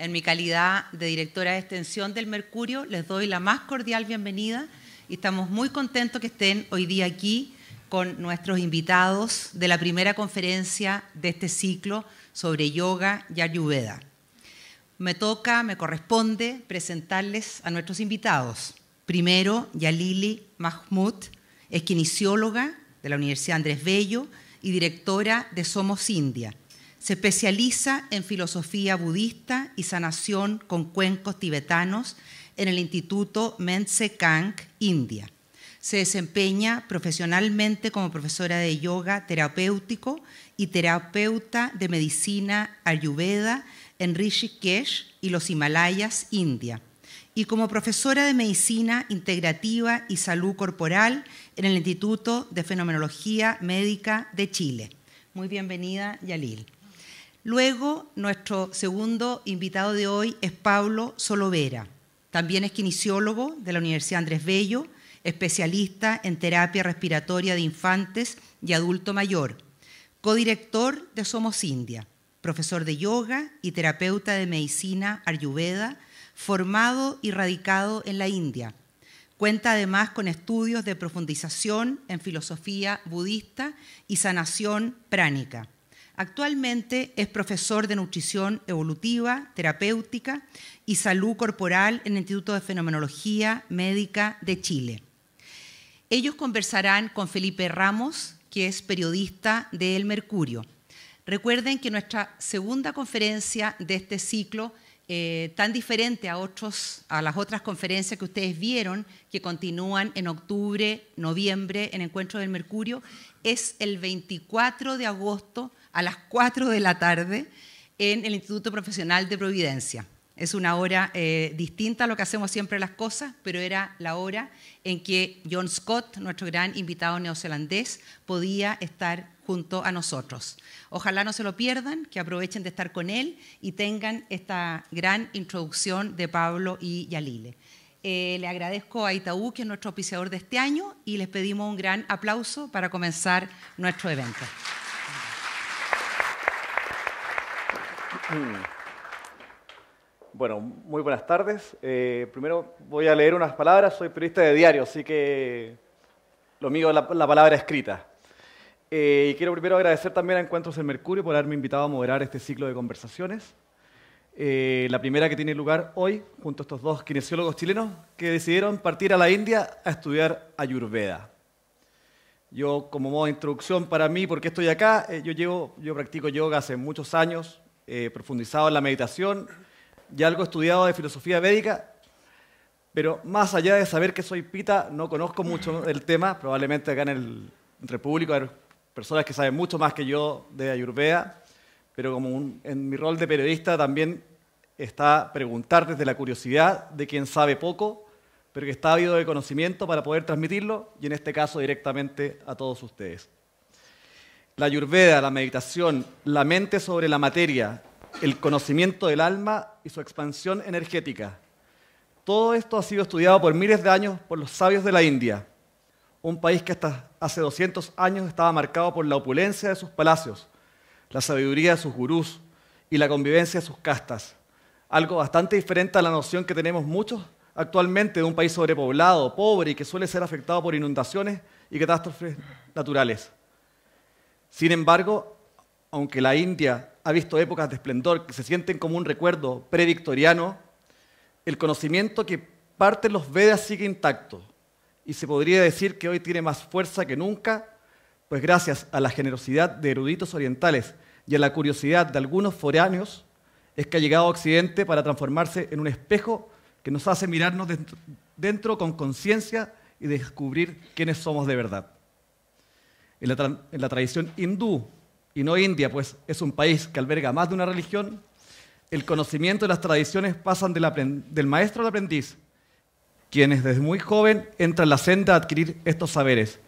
En mi calidad de directora de extensión del Mercurio, les doy la más cordial bienvenida y estamos muy contentos que estén hoy día aquí con nuestros invitados de la primera conferencia de este ciclo sobre yoga y ayurveda. Me toca, me corresponde presentarles a nuestros invitados. Primero, Yalili Mahmoud, es de la Universidad Andrés Bello y directora de Somos India, se especializa en filosofía budista y sanación con cuencos tibetanos en el Instituto Mense Kang, India. Se desempeña profesionalmente como profesora de yoga terapéutico y terapeuta de medicina ayurveda en Rishikesh y los Himalayas, India, y como profesora de medicina integrativa y salud corporal en el Instituto de Fenomenología Médica de Chile. Muy bienvenida, Yalil. Luego, nuestro segundo invitado de hoy es Pablo Solovera. También es quinesiólogo de la Universidad Andrés Bello, especialista en terapia respiratoria de infantes y adulto mayor, codirector de Somos India, profesor de yoga y terapeuta de medicina ayurveda, formado y radicado en la India. Cuenta además con estudios de profundización en filosofía budista y sanación pránica. Actualmente es profesor de nutrición evolutiva, terapéutica y salud corporal en el Instituto de Fenomenología Médica de Chile. Ellos conversarán con Felipe Ramos, que es periodista de El Mercurio. Recuerden que nuestra segunda conferencia de este ciclo, eh, tan diferente a, a las otras conferencias que ustedes vieron, que continúan en octubre, noviembre, en Encuentro del Mercurio, es el 24 de agosto a las 4 de la tarde en el Instituto Profesional de Providencia. Es una hora eh, distinta a lo que hacemos siempre las cosas, pero era la hora en que John Scott, nuestro gran invitado neozelandés, podía estar junto a nosotros. Ojalá no se lo pierdan, que aprovechen de estar con él y tengan esta gran introducción de Pablo y Yalile. Eh, le agradezco a Itaú, que es nuestro oficiador de este año, y les pedimos un gran aplauso para comenzar nuestro evento. Mm. Bueno, muy buenas tardes. Eh, primero voy a leer unas palabras. Soy periodista de diario, así que lo mío es la, palabra escrita. Eh, y quiero primero agradecer también a Encuentros del Mercurio por haberme invitado a moderar este ciclo de conversaciones. Eh, la primera que tiene lugar hoy, junto a estos dos kinesiólogos chilenos que decidieron partir a la India a estudiar Ayurveda. Yo, como modo de introducción para mí, porque estoy acá, yo, llevo, yo practico yoga hace muchos años, eh, profundizado en la meditación y algo estudiado de filosofía védica, pero más allá de saber que soy pita, no conozco mucho del tema. Probablemente acá en el entre público hay personas que saben mucho más que yo de Ayurveda, pero como en mi rol de periodista también está preguntar desde la curiosidad de quien sabe poco, pero que está habido de conocimiento para poder transmitirlo y en este caso directamente a todos ustedes. La yurveda, la meditación, la mente sobre la materia, el conocimiento del alma y su expansión energética. Todo esto ha sido estudiado por miles de años por los sabios de la India, un país que hasta hace 200 años estaba marcado por la opulencia de sus palacios, la sabiduría de sus gurús y la convivencia de sus castas. Algo bastante diferente a la noción que tenemos muchos actualmente de un país sobrepoblado, pobre y que suele ser afectado por inundaciones y catástrofes naturales. Sin embargo, aunque la India ha visto épocas de esplendor que se sienten como un recuerdo predictoriano, el conocimiento que parte los Vedas sigue intacto y se podría decir que hoy tiene más fuerza que nunca, pues gracias a la generosidad de eruditos orientales y a la curiosidad de algunos foráneos, es que ha llegado a Occidente para transformarse en un espejo que nos hace mirarnos dentro con conciencia y descubrir quiénes somos de verdad en la, tradición hindú, y no India, pues es un país que alberga más de una religión, el conocimiento de las tradiciones pasan del, maestro al aprendiz, quienes desde muy joven entran en la senda a adquirir estos saberes.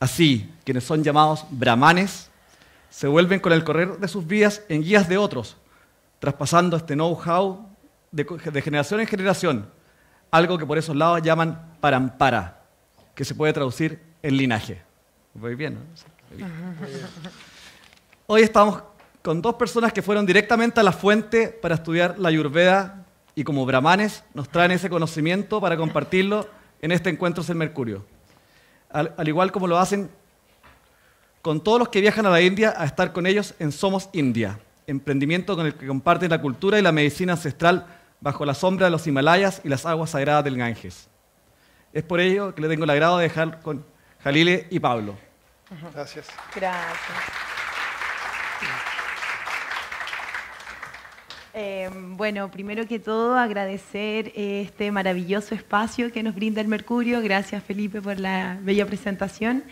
Así, quienes son llamados brahmanes, se vuelven con el correr de sus vidas en guías de otros, traspasando este know-how de, generación en generación, algo que por esos lados llaman parampara, que se puede traducir en linaje. Hoy estamos con dos personas que fueron directamente a la fuente para estudiar la Ayurveda y como brahmanes nos traen ese conocimiento para compartirlo en este encuentro en Mercurio. Al, al, igual como lo hacen con todos los que viajan a la India a estar con ellos en Somos India, emprendimiento con el que comparten la cultura y la medicina ancestral bajo la sombra de los Himalayas y las aguas sagradas del Ganges. Es por ello que le tengo el agrado de dejar con Jalile y Pablo. Gracias. Gracias. Em, bueno, primero que todo agradecer eh, este maravilloso espacio que nos brinda el Mercurio. Gracias Felipe por la bella presentación.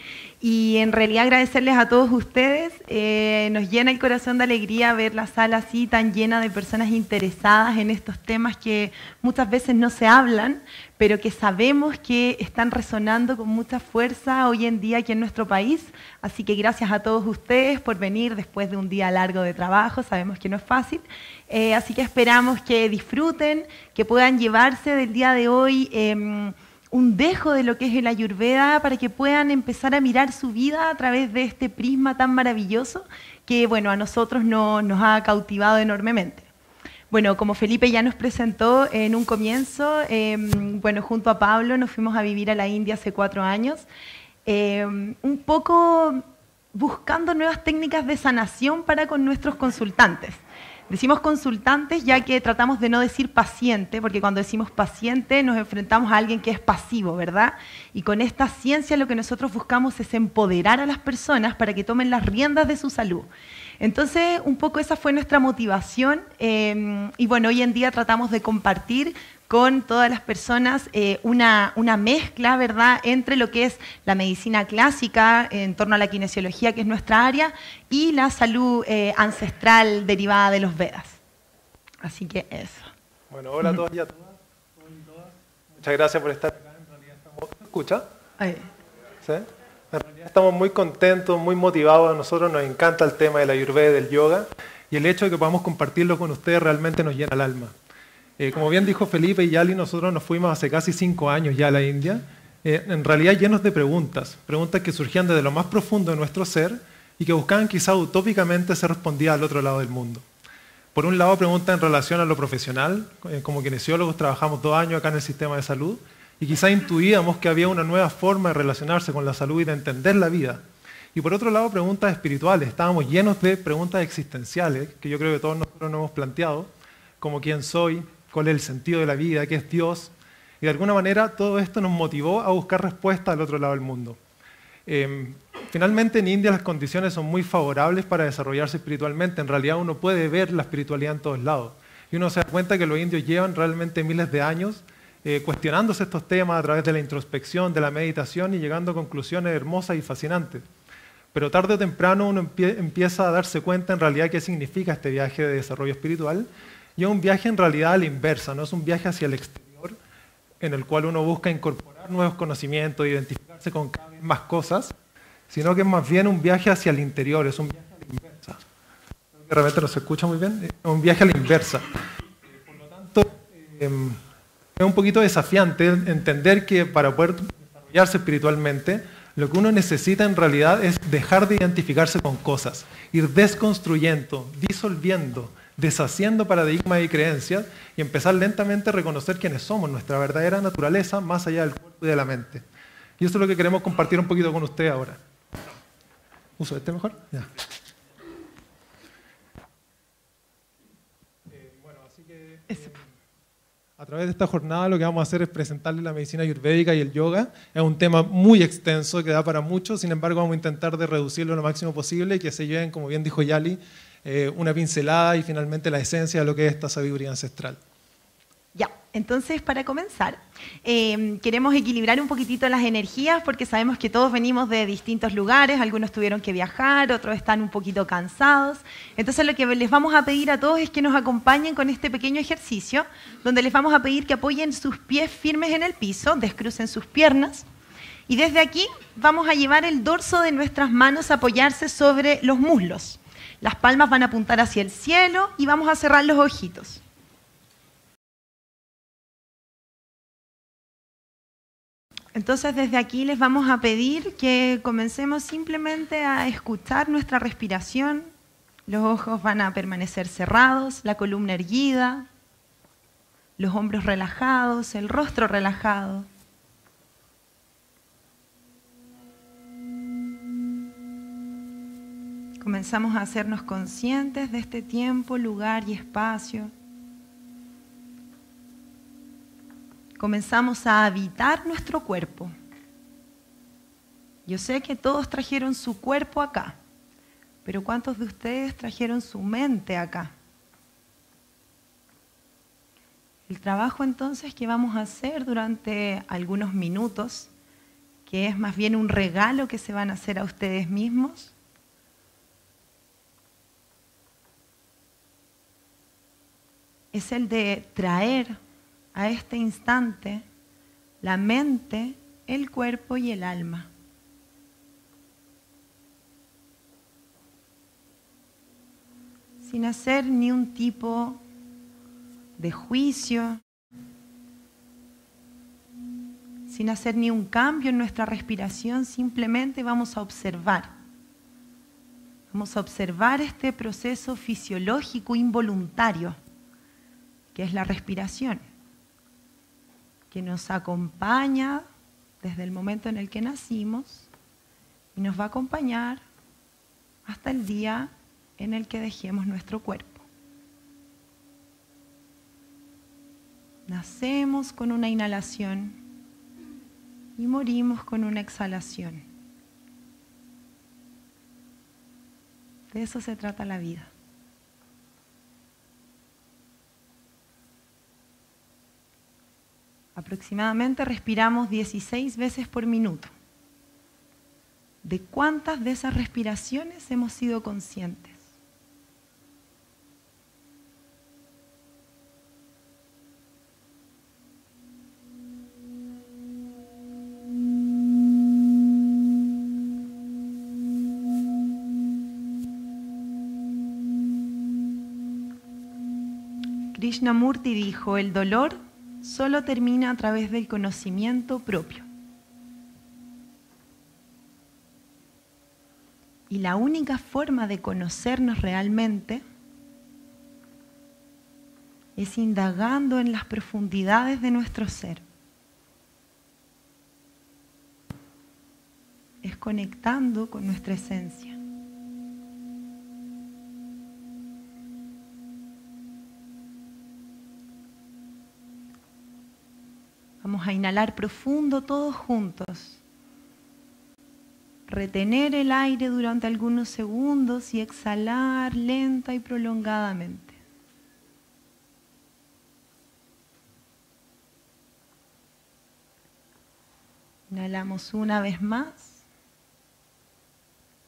Y en realidad agradecerles a todos ustedes. Eh, nos llena el corazón de alegría ver la sala así tan llena de personas interesadas en estos temas que muchas veces no se hablan, pero que sabemos que están resonando con mucha fuerza hoy en día aquí en nuestro país. Así que gracias a todos ustedes por venir después de un día largo de trabajo, sabemos que no es fácil. Eh, así que esperamos que disfruten, que puedan llevarse del día de hoy. Em, un dejo de lo que es la ayurveda para que puedan empezar a mirar su vida a través de este prisma tan maravilloso que bueno, a nosotros no, nos ha cautivado enormemente. Bueno, como Felipe ya nos presentó en un comienzo, em, bueno, junto a Pablo nos fuimos a vivir a la India hace cuatro años, em, un poco buscando nuevas técnicas de sanación para con nuestros consultantes. Decimos consultantes ya que tratamos de no decir paciente, porque cuando decimos paciente nos enfrentamos a alguien que es pasivo, ¿verdad? Y con esta ciencia lo que nosotros buscamos es empoderar a las personas para que tomen las riendas de su salud. Entonces, un poco esa fue nuestra motivación em, y bueno, hoy en día tratamos de compartir con todas las personas eh, una, mezcla, ¿verdad?, entre lo que es la medicina clásica eh, en torno a la kinesiología, que es nuestra área, y la salud eh, ancestral derivada de los Vedas. Así que eso. Bueno, hola a todos y a todas. Muchas gracias por estar acá. En ¿Escucha? ¿Sí? En realidad estamos muy contentos, muy motivados. A nosotros nos encanta el tema de la Ayurveda del yoga. Y el hecho de que podamos compartirlo con ustedes realmente nos llena el alma. Eh, como bien dijo Felipe y Ali, nosotros nos fuimos hace casi cinco años ya a la India, eh, en realidad llenos de preguntas, preguntas que surgían desde lo más profundo de nuestro ser y que buscaban quizá utópicamente ser respondidas al otro lado del mundo. Por un lado, preguntas en relación a lo profesional, eh, como kinesiólogos trabajamos dos años acá en el sistema de salud, y quizá intuíamos que había una nueva forma de relacionarse con la salud y de entender la vida. Y por otro lado, preguntas espirituales. Estábamos llenos de preguntas existenciales que yo creo que todos nosotros nos hemos planteado, como quién soy, cuál es el sentido de la vida, qué es Dios. Y de alguna manera todo esto nos motivó a buscar respuestas al otro lado del mundo. Em, finalmente en India las condiciones son muy favorables para desarrollarse espiritualmente. En realidad uno puede ver la espiritualidad en todos lados. Y uno se da cuenta que los indios llevan realmente miles de años eh, cuestionándose estos temas a través de la introspección, de la meditación y llegando a conclusiones hermosas y fascinantes. Pero tarde o temprano uno empieza a darse cuenta en realidad qué significa este viaje de desarrollo espiritual y es un viaje en realidad a la inversa, no es un viaje hacia el exterior en el cual uno busca incorporar nuevos conocimientos, identificarse con cada vez más cosas, sino que es más bien un viaje hacia el interior, es un viaje a la inversa. Realmente no se escucha muy bien, es un viaje a la inversa. Por lo tanto, em, es un poquito desafiante entender que para poder desarrollarse espiritualmente, lo que uno necesita en realidad es dejar de identificarse con cosas, ir desconstruyendo, disolviendo, deshaciendo paradigmas y creencias y empezar lentamente a reconocer quiénes somos, nuestra verdadera naturaleza más allá del cuerpo y de la mente. Y eso es lo que queremos compartir un poquito con usted ahora. ¿Uso este mejor? Ya. a través de esta jornada lo que vamos a hacer es presentarle la medicina ayurvédica y el yoga. Es un tema muy extenso que da para muchos, sin embargo vamos a intentar de reducirlo lo máximo posible y que se lleven, como bien dijo Yali, eh, una pincelada y finalmente la esencia de lo que es esta sabiduría ancestral. Entonces, para comenzar, em, queremos equilibrar un poquitito las energías porque sabemos que todos venimos de distintos lugares, algunos tuvieron que viajar, otros están un poquito cansados. Entonces, lo que les vamos a pedir a todos es que nos acompañen con este pequeño ejercicio, donde les vamos a pedir que apoyen sus pies firmes en el piso, descrucen sus piernas. Y desde aquí vamos a llevar el dorso de nuestras manos a apoyarse sobre los muslos. Las palmas van a apuntar hacia el cielo y vamos a cerrar los ojitos. Entonces desde aquí les vamos a pedir que comencemos simplemente a escuchar nuestra respiración. Los ojos van a permanecer cerrados, la columna erguida, los hombros relajados, el rostro relajado. Comenzamos a hacernos conscientes de este tiempo, lugar y espacio. comenzamos a habitar nuestro cuerpo. Yo sé que todos trajeron su cuerpo acá, pero ¿cuántos de ustedes trajeron su mente acá? El trabajo entonces que vamos a hacer durante algunos minutos, que es más bien un regalo que se van a hacer a ustedes mismos, es el de traer a este instante la mente, el cuerpo y el alma. Sin hacer ni un tipo de juicio, sin hacer ni un cambio en nuestra respiración, simplemente vamos a observar. Vamos a observar este proceso fisiológico involuntario, que es la respiración que nos acompaña desde el momento en el que nacimos y nos va a acompañar hasta el día en el que dejemos nuestro cuerpo. Nacemos con una inhalación y morimos con una exhalación. De eso se trata la vida. Aproximadamente respiramos 16 veces por minuto. ¿De cuántas de esas respiraciones hemos sido conscientes? Krishnamurti dijo, el dolor solo termina a través del conocimiento propio. Y la única forma de conocernos realmente es indagando en las profundidades de nuestro ser. Es conectando con nuestra esencia. Vamos a inhalar profundo todos juntos. Retener el aire durante algunos segundos y exhalar lenta y prolongadamente. Inhalamos una vez más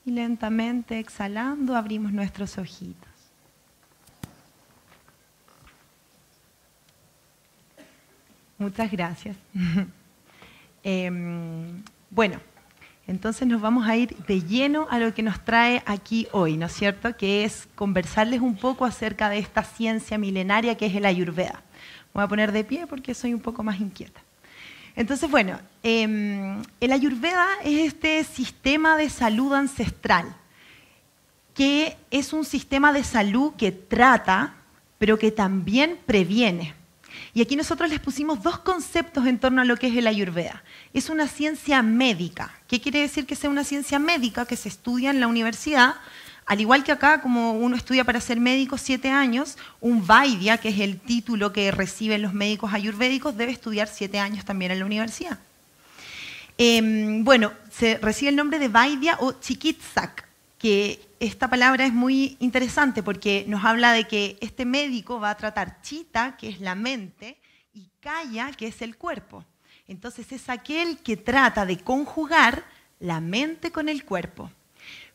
y lentamente exhalando abrimos nuestros ojitos. Muchas gracias. Em, bueno, entonces nos vamos a ir de lleno a lo que nos trae aquí hoy, ¿no es cierto? Que es conversarles un poco acerca de esta ciencia milenaria que es el ayurveda. Voy a poner de pie porque soy un poco más inquieta. Entonces, bueno, em, el ayurveda es este sistema de salud ancestral, que es un sistema de salud que trata, pero que también previene. Y aquí nosotros les pusimos dos conceptos en torno a lo que es el ayurveda. Es una ciencia médica. ¿Qué quiere decir que sea una ciencia médica que se estudia en la universidad? Al igual que acá, como uno estudia para ser médico siete años, un Vaidya, que es el título que reciben los médicos ayurvédicos, debe estudiar siete años también en la universidad. Em, bueno, se recibe el nombre de Vaidya o Chikitsak, que esta palabra es muy interesante porque nos habla de que este médico va a tratar chita, que es la mente, y Calla, que es el cuerpo. Entonces es aquel que trata de conjugar la mente con el cuerpo.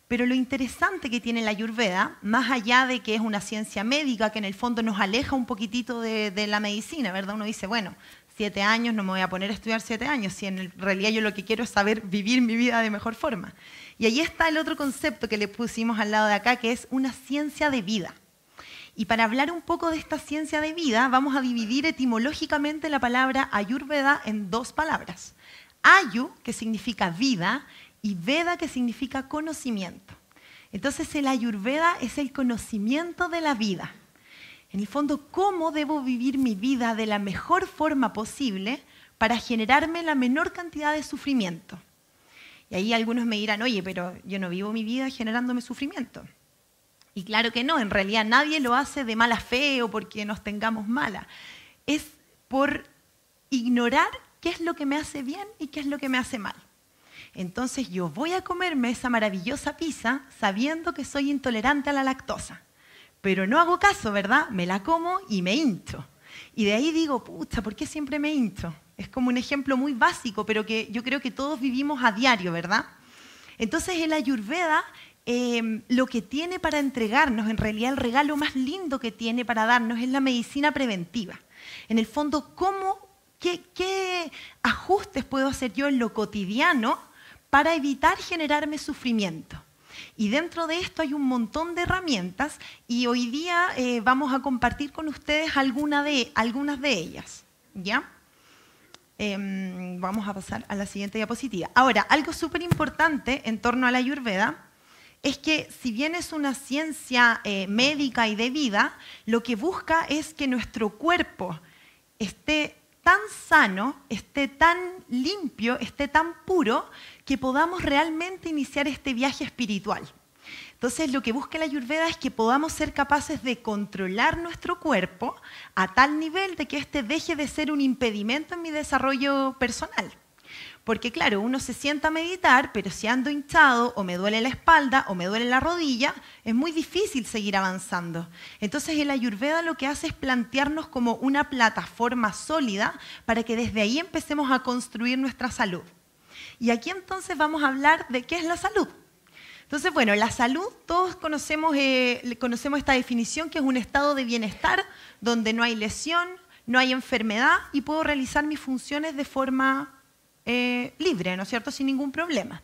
Pero lo interesante que tiene la Ayurveda, más allá de que es una ciencia médica que en el fondo nos aleja un poquitito de, de la medicina, ¿verdad? Uno dice, bueno, siete años, no me voy a poner a estudiar siete años, si en realidad yo lo que quiero es saber vivir mi vida de mejor forma. Y ahí está el otro concepto que le pusimos al lado de acá, que es una ciencia de vida. Y para hablar un poco de esta ciencia de vida, vamos a dividir etimológicamente la palabra ayurveda en dos palabras. Ayu, que significa vida, y veda, que significa conocimiento. Entonces el ayurveda es el conocimiento de la vida. En el fondo, ¿cómo debo vivir mi vida de la mejor forma posible para generarme la menor cantidad de sufrimiento? Y ahí algunos me dirán, oye, pero yo no vivo mi vida generándome sufrimiento. Y claro que no, en realidad nadie lo hace de mala fe o porque nos tengamos mala. Es por ignorar qué es lo que me hace bien y qué es lo que me hace mal. Entonces yo voy a comerme esa maravillosa pizza sabiendo que soy intolerante a la lactosa. Pero no hago caso, ¿verdad? Me la como y me hincho. Y de ahí digo, puta, ¿por qué siempre me hincho? es como un ejemplo muy básico, pero que yo creo que todos vivimos a diario, ¿verdad? Entonces el ayurveda em, lo que tiene para entregarnos, en realidad el regalo más lindo que tiene para darnos es la medicina preventiva. En el fondo, ¿cómo, qué, ajustes puedo hacer yo en lo cotidiano para evitar generarme sufrimiento? Y dentro de esto hay un montón de herramientas y hoy día eh, vamos a compartir con ustedes algunas de ellas. ¿Ya? Em, vamos a pasar a la siguiente diapositiva. Ahora, algo súper importante en torno a la Ayurveda es que si bien es una ciencia eh, médica y de vida, lo que busca es que nuestro cuerpo esté tan sano, esté tan limpio, esté tan puro, que podamos realmente iniciar este viaje espiritual. Entonces, lo que busca la Ayurveda es que podamos ser capaces de controlar nuestro cuerpo a tal nivel de que este deje de ser un impedimento en mi desarrollo personal. Porque claro, uno se sienta a meditar, pero si ando hinchado o me duele la espalda o me duele la rodilla, es muy difícil seguir avanzando. Entonces la ayurveda lo que hace es plantearnos como una plataforma sólida para que desde ahí empecemos a construir nuestra salud. Y aquí entonces vamos a hablar de qué es la salud. Entonces, bueno, la salud, todos conocemos, eh, conocemos esta definición que es un estado de bienestar donde no hay lesión, no hay enfermedad y puedo realizar mis funciones de forma eh, libre, ¿no es cierto?, sin ningún problema.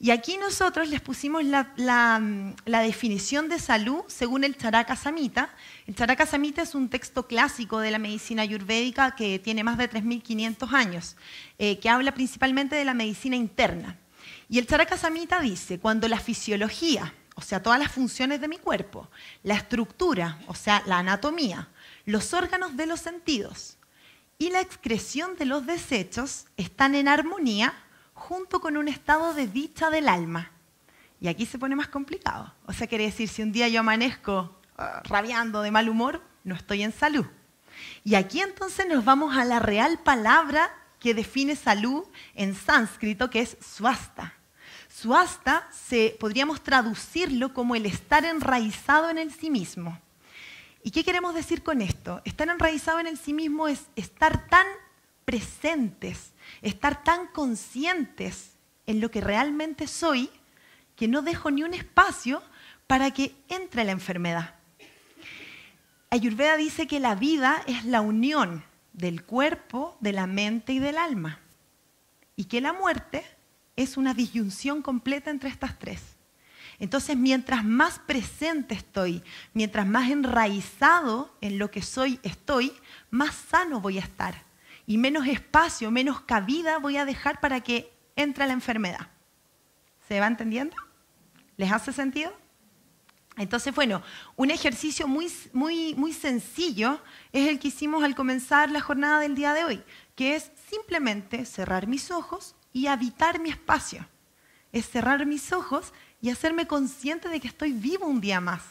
Y aquí nosotros les pusimos mm, la, definición de salud según el Charaka Samhita. El Charaka Samhita es un texto clásico de la medicina ayurvédica que tiene más de 3.500 años, eh, que habla principalmente de la medicina interna. Y el Charakasamita dice, cuando la fisiología, o sea, todas las funciones de mi cuerpo, la estructura, o sea, la anatomía, los órganos de los sentidos y la excreción de los desechos están en armonía junto con un estado de dicha del alma. Y aquí se pone más complicado. O sea, quiere decir, si un día yo amanezco ah, rabiando de mal humor, no estoy en salud. Y aquí entonces nos vamos a la real palabra que define salud en sánscrito, que es suasta. Suasta se, podríamos traducirlo como el estar enraizado en el sí mismo. ¿Y qué queremos decir con esto? Estar enraizado en el sí mismo es estar tan presentes, estar tan conscientes en lo que realmente soy, que no dejo ni un espacio para que entre la enfermedad. Ayurveda dice que la vida es la unión del cuerpo, de la mente y del alma. Y que la muerte es una disyunción completa entre estas tres. Entonces, mientras más presente estoy, mientras más enraizado en lo que soy estoy, más sano voy a estar. Y menos espacio, menos cabida voy a dejar para que entre la enfermedad. ¿Se va entendiendo? ¿Les hace sentido? Entonces, bueno, un ejercicio muy, muy, muy sencillo es el que hicimos al comenzar la jornada del día de hoy, que es simplemente cerrar mis ojos y habitar mi espacio. Es cerrar mis ojos y hacerme consciente de que estoy vivo un día más.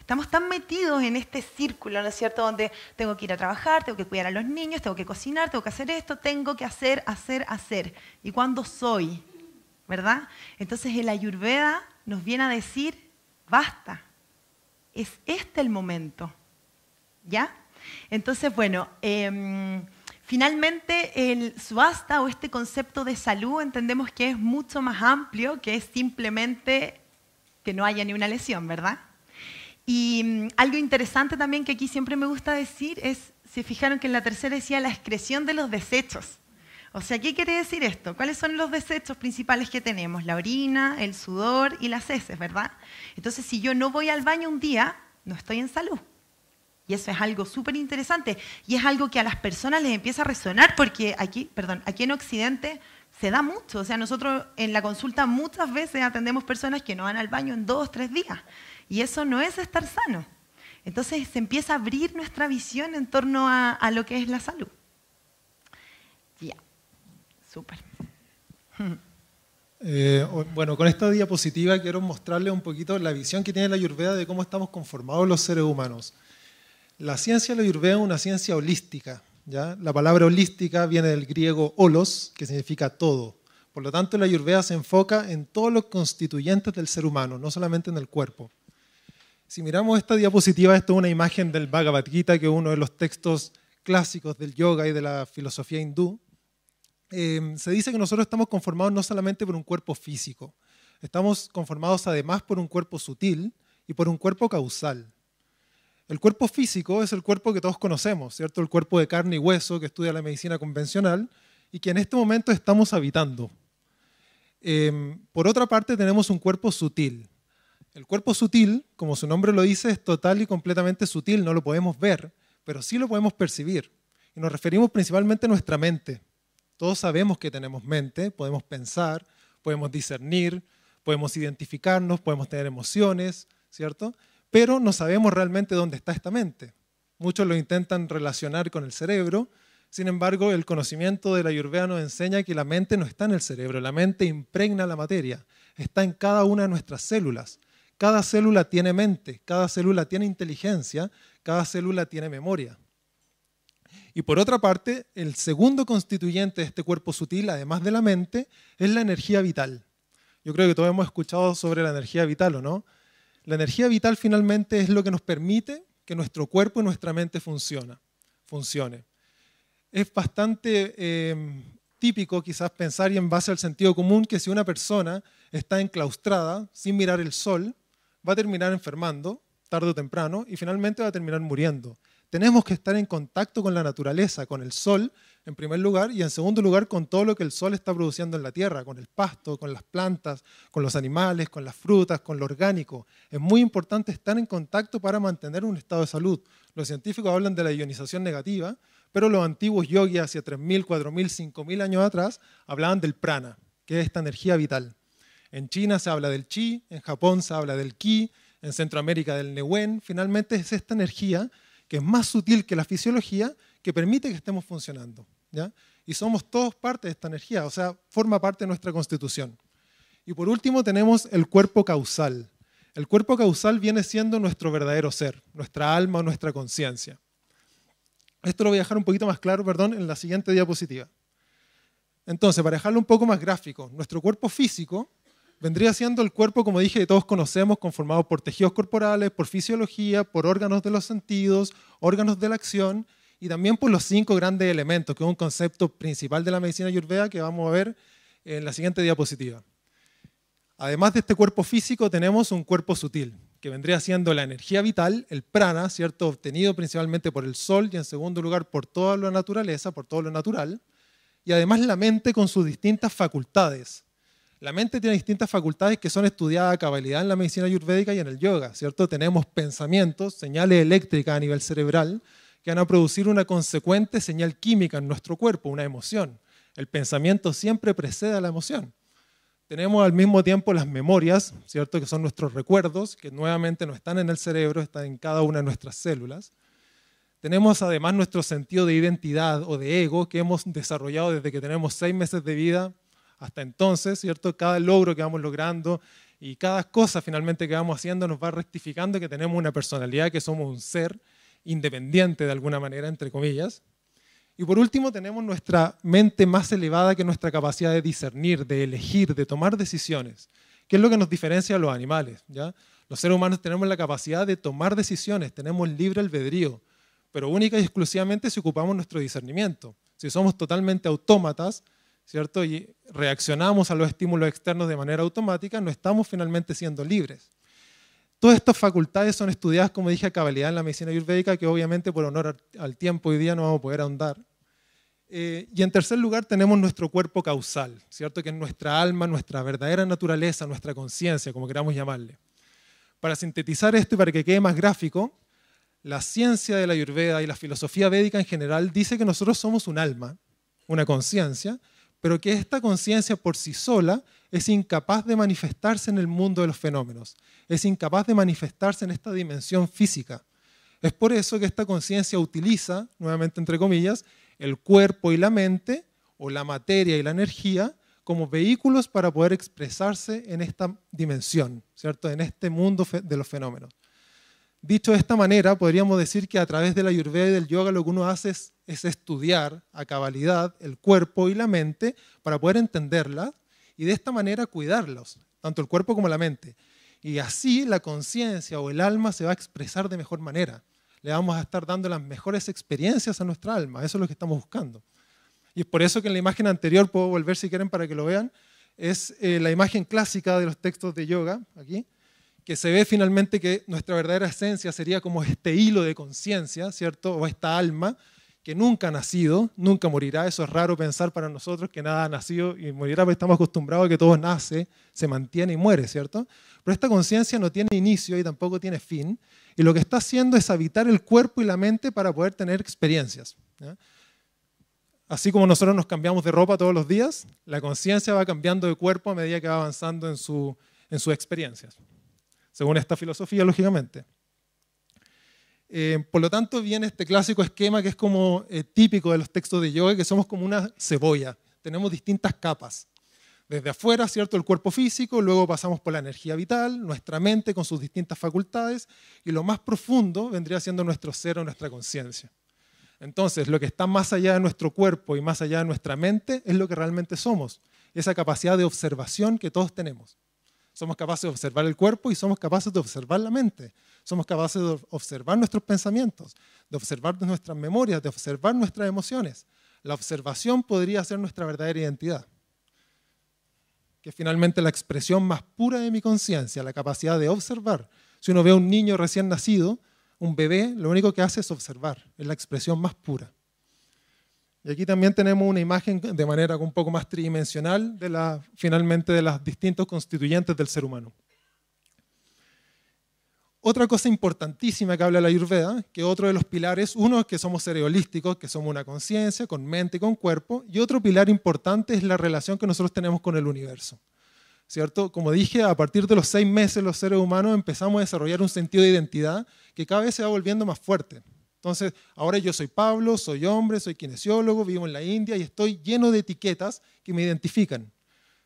Estamos tan metidos en este círculo, ¿no es cierto?, donde tengo que ir a trabajar, tengo que cuidar a los niños, tengo que cocinar, tengo que hacer esto, tengo que hacer, hacer, hacer. ¿Y cuándo soy? ¿Verdad? Entonces el ayurveda nos viene a decir basta, es este el momento. ¿Ya? Entonces, bueno, em, finalmente el subasta o este concepto de salud entendemos que es mucho más amplio que es simplemente que no haya ni una lesión, ¿verdad? Y mm, algo interesante también que aquí siempre me gusta decir es, se fijaron que en la tercera decía la excreción de los desechos. O sea, ¿qué quiere decir esto? ¿Cuáles son los desechos principales que tenemos? La orina, el sudor y las heces, ¿verdad? Entonces, si yo no voy al baño un día, no estoy en salud. Y eso es algo súper interesante y es algo que a las personas les empieza a resonar porque aquí, perdón, aquí en Occidente se da mucho. O sea, nosotros en la consulta muchas veces atendemos personas que no van al baño en dos, tres días. Y eso no es estar sano. Entonces se empieza a abrir nuestra visión en torno a lo que es la salud. Eh, bueno, con esta diapositiva quiero mostrarles un poquito la visión que tiene la Ayurveda de cómo estamos conformados los seres humanos. La ciencia de la Ayurveda es una ciencia holística. ¿ya? La palabra holística viene del griego holos, que significa todo. Por lo tanto, la Ayurveda se enfoca en todos los constituyentes del ser humano, no solamente en el cuerpo. Si miramos esta diapositiva, esto es una imagen del Bhagavad Gita, que es uno de los textos clásicos del yoga y de la filosofía hindú. Em, se dice que nosotros estamos conformados no solamente por un cuerpo físico, estamos conformados además por un cuerpo sutil y por un cuerpo causal. El cuerpo físico es el cuerpo que todos conocemos, ¿cierto? El cuerpo de carne y hueso que estudia la medicina convencional y que en este momento estamos habitando. Em, por otra parte, tenemos un cuerpo sutil. El cuerpo sutil, como su nombre lo dice, es total y completamente sutil, no lo podemos ver, pero sí lo podemos percibir. Y nos referimos principalmente a nuestra mente. Todos sabemos que tenemos mente, podemos pensar, podemos discernir, podemos identificarnos, podemos tener emociones, ¿cierto? Pero no sabemos realmente dónde está esta mente. Muchos lo intentan relacionar con el cerebro, sin embargo, el conocimiento de la Ayurveda nos enseña que la mente no está en el cerebro, la mente impregna la materia, está en cada una de nuestras células. Cada célula tiene mente, cada célula tiene inteligencia, cada célula tiene memoria. Y por otra parte, el segundo constituyente de este cuerpo sutil, además de la mente, es la energía vital. Yo creo que todos hemos escuchado sobre la energía vital, ¿o no? La energía vital finalmente es lo que nos permite que nuestro cuerpo y nuestra mente funciona, funcione. Es bastante em, típico quizás pensar y en base al sentido común que si una persona está enclaustrada sin mirar el sol, va a terminar enfermando tarde o temprano y finalmente va a terminar muriendo. Tenemos que estar en contacto con la naturaleza, con el sol, en primer lugar, y en segundo lugar, con todo lo que el sol está produciendo en la tierra, con el pasto, con las plantas, con los animales, con las frutas, con lo orgánico. Es muy importante estar en contacto para mantener un estado de salud. Los científicos hablan de la ionización negativa, pero los antiguos yogis hacia 3.000, 4.000, 5.000 años atrás hablaban del prana, que es esta energía vital. En China se habla del chi, en Japón se habla del ki, en Centroamérica del newen. Finalmente es esta energía que es más sutil que la fisiología, que permite que estemos funcionando. ¿ya? Y somos todos parte de esta energía, o sea, forma parte de nuestra constitución. Y por último tenemos el cuerpo causal. El cuerpo causal viene siendo nuestro verdadero ser, nuestra alma, nuestra conciencia. Esto lo voy a dejar un poquito más claro, perdón, en la siguiente diapositiva. Entonces, para dejarlo un poco más gráfico, nuestro cuerpo físico vendría siendo el cuerpo, como dije, que todos conocemos, conformado por tejidos corporales, por fisiología, por órganos de los sentidos, órganos de la acción y también por los cinco grandes elementos, que es un concepto principal de la medicina ayurveda que vamos a ver en la siguiente diapositiva. Además de este cuerpo físico, tenemos un cuerpo sutil, que vendría siendo la energía vital, el prana, ¿cierto? obtenido principalmente por el sol y en segundo lugar por toda la naturaleza, por todo lo natural, y además la mente con sus distintas facultades, la mente tiene distintas facultades que son estudiadas a cabalidad en la medicina ayurvédica y en el yoga, ¿cierto? Tenemos pensamientos, señales eléctricas a nivel cerebral que van a producir una consecuente señal química en nuestro cuerpo, una emoción. El pensamiento siempre precede a la emoción. Tenemos al mismo tiempo las memorias, ¿cierto? Que son nuestros recuerdos, que nuevamente no están en el cerebro, están en cada una de nuestras células. Tenemos además nuestro sentido de identidad o de ego que hemos desarrollado desde que tenemos seis meses de vida hasta entonces, ¿cierto? Cada logro que vamos logrando y cada cosa finalmente que vamos haciendo nos va rectificando que tenemos una personalidad, que somos un ser independiente de alguna manera, entre comillas. Y por último, tenemos nuestra mente más elevada que nuestra capacidad de discernir, de elegir, de tomar decisiones, que es lo que nos diferencia a los animales. ¿ya? Los seres humanos tenemos la capacidad de tomar decisiones, tenemos libre albedrío, pero única y exclusivamente si ocupamos nuestro discernimiento. Si somos totalmente autómatas, ¿cierto? Y reaccionamos a los estímulos externos de manera automática, no estamos finalmente siendo libres. Todas estas facultades son estudiadas, como dije, a cabalidad en la medicina ayurvédica, que obviamente por honor al tiempo hoy día no vamos a poder ahondar. Eh, y en tercer lugar tenemos nuestro cuerpo causal, ¿cierto? Que es nuestra alma, nuestra verdadera naturaleza, nuestra conciencia, como queramos llamarle. Para sintetizar esto y para que quede más gráfico, la ciencia de la ayurveda y la filosofía védica en general dice que nosotros somos un alma, una conciencia, pero que esta conciencia por sí sola es incapaz de manifestarse en el mundo de los fenómenos, es incapaz de manifestarse en esta dimensión física. Es por eso que esta conciencia utiliza, nuevamente entre comillas, el cuerpo y la mente, o la materia y la energía, como vehículos para poder expresarse en esta dimensión, ¿cierto? En este mundo de los fenómenos. Dicho de esta manera, podríamos decir que a través de la ayurveda y del yoga lo que uno hace es, estudiar a cabalidad el cuerpo y la mente para poder entenderla y de esta manera cuidarlos, tanto el cuerpo como la mente. Y así la conciencia o el alma se va a expresar de mejor manera. Le vamos a estar dando las mejores experiencias a nuestra alma. Eso es lo que estamos buscando. Y es por eso que en la imagen anterior, puedo volver si quieren para que lo vean, es eh, la imagen clásica de los textos de yoga, aquí, que se ve finalmente que nuestra verdadera esencia sería como este hilo de conciencia, ¿cierto? O esta alma que nunca ha nacido, nunca morirá. Eso es raro pensar para nosotros que nada ha nacido y morirá, pero estamos acostumbrados a que todo nace, se mantiene y muere, ¿cierto? Pero esta conciencia no tiene inicio y tampoco tiene fin. Y lo que está haciendo es habitar el cuerpo y la mente para poder tener experiencias. Así como nosotros nos cambiamos de ropa todos los días, la conciencia va cambiando de cuerpo a medida que va avanzando su, en sus experiencias según esta filosofía, lógicamente. Eh, por lo tanto, viene este clásico esquema que es como eh, típico de los textos de yoga, que somos como una cebolla, tenemos distintas capas. Desde afuera, ¿cierto? El cuerpo físico, luego pasamos por la energía vital, nuestra mente con sus distintas facultades, y lo más profundo vendría siendo nuestro ser o nuestra conciencia. Entonces, lo que está más allá de nuestro cuerpo y más allá de nuestra mente es lo que realmente somos, esa capacidad de observación que todos tenemos. Somos capaces de observar el cuerpo y somos capaces de observar la mente. Somos capaces de observar nuestros pensamientos, de observar nuestras memorias, de observar nuestras emociones. La observación podría ser nuestra verdadera identidad, que finalmente la expresión más pura de mi conciencia, la capacidad de observar. Si uno ve a un niño recién nacido, un bebé, lo único que hace es observar, es la expresión más pura. Y aquí también tenemos una imagen de manera un poco más tridimensional de la, finalmente de los distintos constituyentes del ser humano. Otra cosa importantísima que habla la Ayurveda, que otro de los pilares, uno es que somos seres holísticos, que somos una conciencia con mente y con cuerpo, y otro pilar importante es la relación que nosotros tenemos con el universo. ¿Cierto? Como dije, a partir de los seis meses los seres humanos empezamos a desarrollar un sentido de identidad que cada vez se va volviendo más fuerte. Entonces, ahora yo soy Pablo, soy hombre, soy kinesiólogo, vivo en la India y estoy lleno de etiquetas que me identifican.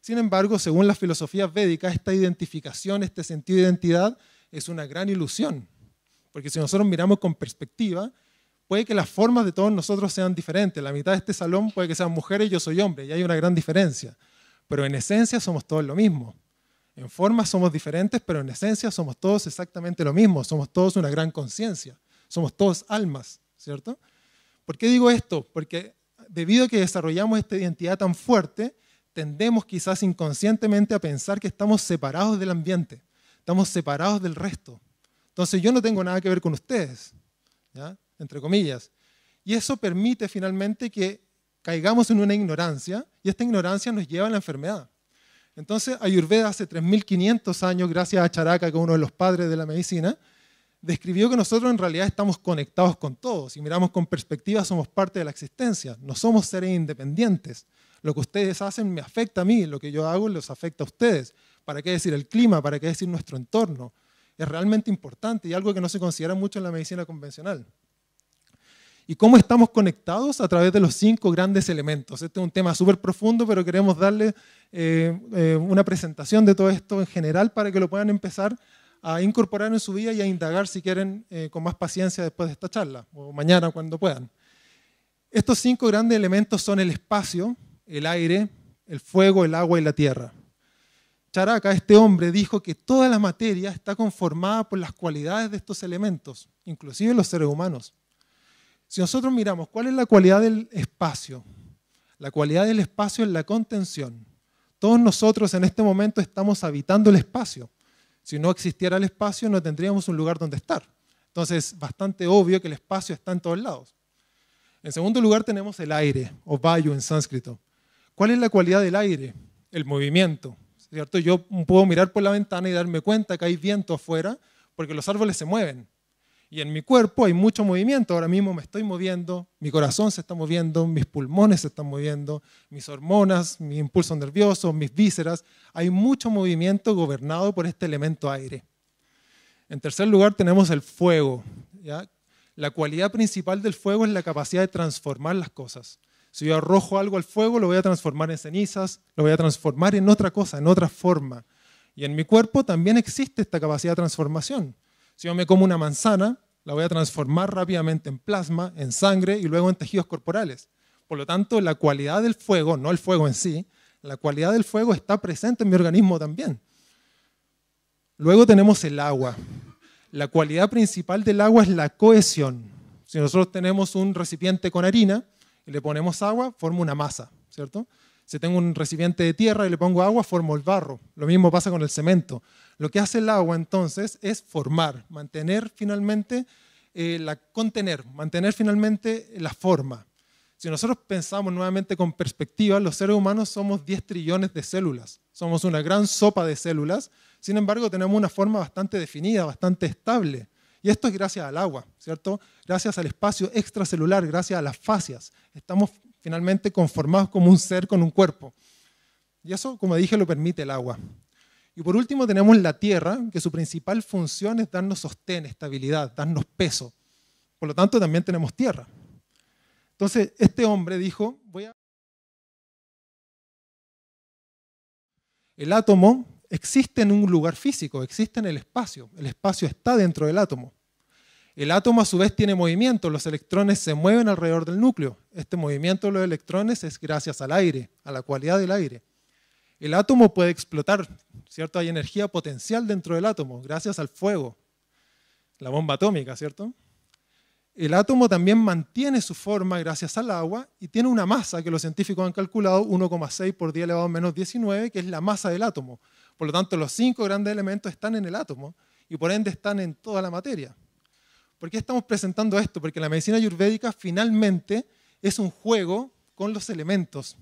Sin embargo, según la filosofía védica, esta identificación, este sentido de identidad es una gran ilusión. Porque si nosotros miramos con perspectiva, puede que las formas de todos nosotros sean diferentes. La mitad de este salón puede que sean mujeres y yo soy hombre, y hay una gran diferencia. Pero en esencia somos todos lo mismo. En formas somos diferentes, pero en esencia somos todos exactamente lo mismo. Somos todos una gran conciencia somos todos almas, ¿cierto? ¿Por qué digo esto? Porque debido a que desarrollamos esta identidad tan fuerte, tendemos quizás inconscientemente a pensar que estamos separados del ambiente, estamos separados del resto. Entonces yo no tengo nada que ver con ustedes, ¿ya? entre comillas. Y eso permite finalmente que caigamos en una ignorancia y esta ignorancia nos lleva a la enfermedad. Entonces Ayurveda hace 3.500 años, gracias a Charaka, que es uno de los padres de la medicina, describió que nosotros en realidad estamos conectados con todos. Si miramos con perspectiva, somos parte de la existencia. No somos seres independientes. Lo que ustedes hacen me afecta a mí, lo que yo hago los afecta a ustedes. ¿Para qué decir el clima? ¿Para qué decir nuestro entorno? Es realmente importante y algo que no se considera mucho en la medicina convencional. ¿Y cómo estamos conectados? A través de los cinco grandes elementos. Este es un tema súper profundo, pero queremos darle eh, eh, una presentación de todo esto en general para que lo puedan empezar a incorporar en su vida y a indagar si quieren eh, con más paciencia después de esta charla o mañana cuando puedan. Estos cinco grandes elementos son el espacio, el aire, el fuego, el agua y la tierra. Charaka, este hombre, dijo que toda la materia está conformada por las cualidades de estos elementos, inclusive los seres humanos. Si nosotros miramos cuál es la cualidad del espacio, la cualidad del espacio es la contención. Todos nosotros en este momento estamos habitando el espacio. Si no existiera el espacio, no tendríamos un lugar donde estar. Entonces, es bastante obvio que el espacio está en todos lados. En segundo lugar, tenemos el aire, o vayu en sánscrito. ¿Cuál es la cualidad del aire? El movimiento. ¿cierto? Yo puedo mirar por la ventana y darme cuenta que hay viento afuera porque los árboles se mueven. Y en mi cuerpo hay mucho movimiento, ahora mismo me estoy moviendo, mi corazón se está moviendo, mis pulmones se están moviendo, mis hormonas, mi impulso nervioso, mis vísceras, hay mucho movimiento gobernado por este elemento aire. En tercer lugar tenemos el fuego. La cualidad principal del fuego es la capacidad de transformar las cosas. Si yo arrojo algo al fuego, lo voy a transformar en cenizas, lo voy a transformar en otra cosa, en otra forma. Y en mi cuerpo también existe esta capacidad de transformación. Si yo me como una manzana, la voy a transformar rápidamente en plasma, en sangre y luego en tejidos corporales. Por lo tanto, la cualidad del fuego, no el fuego en sí, la cualidad del fuego está presente en mi organismo también. Luego tenemos el agua. La cualidad principal del agua es la cohesión. Si nosotros tenemos un recipiente con harina y le ponemos agua, forma una masa, ¿cierto? Si tengo un recipiente de tierra y le pongo agua, formo el barro. Lo mismo pasa con el cemento. Lo que hace el agua entonces es formar, mantener finalmente eh, la contener, mantener finalmente la forma. Si nosotros pensamos nuevamente con perspectiva, los seres humanos somos 10 trillones de células, somos una gran sopa de células, sin embargo tenemos una forma bastante definida, bastante estable. Y esto es gracias al agua, ¿cierto? Gracias al espacio extracelular, gracias a las fascias. Estamos finalmente conformados como un ser con un cuerpo. Y eso, como dije, lo permite el agua. Y por último tenemos la tierra, que su principal función es darnos sostén, estabilidad, darnos peso. Por lo tanto, también tenemos tierra. Entonces, este hombre dijo, voy a... El átomo existe en un lugar físico, existe en el espacio. El espacio está dentro del átomo. El átomo a su vez tiene movimiento, los electrones se mueven alrededor del núcleo. Este movimiento de los electrones es gracias al aire, a la cualidad del aire. El átomo puede explotar, ¿cierto? Hay energía potencial dentro del átomo, gracias al fuego, la bomba atómica, ¿cierto? El átomo también mantiene su forma gracias al agua y tiene una masa que los científicos han calculado 1,6 por 10 elevado menos 19, que es la masa del átomo. Por lo tanto, los cinco grandes elementos están en el átomo y por ende están en toda la materia. ¿Por qué estamos presentando esto? Porque la medicina ayurvédica finalmente es un juego con los elementos.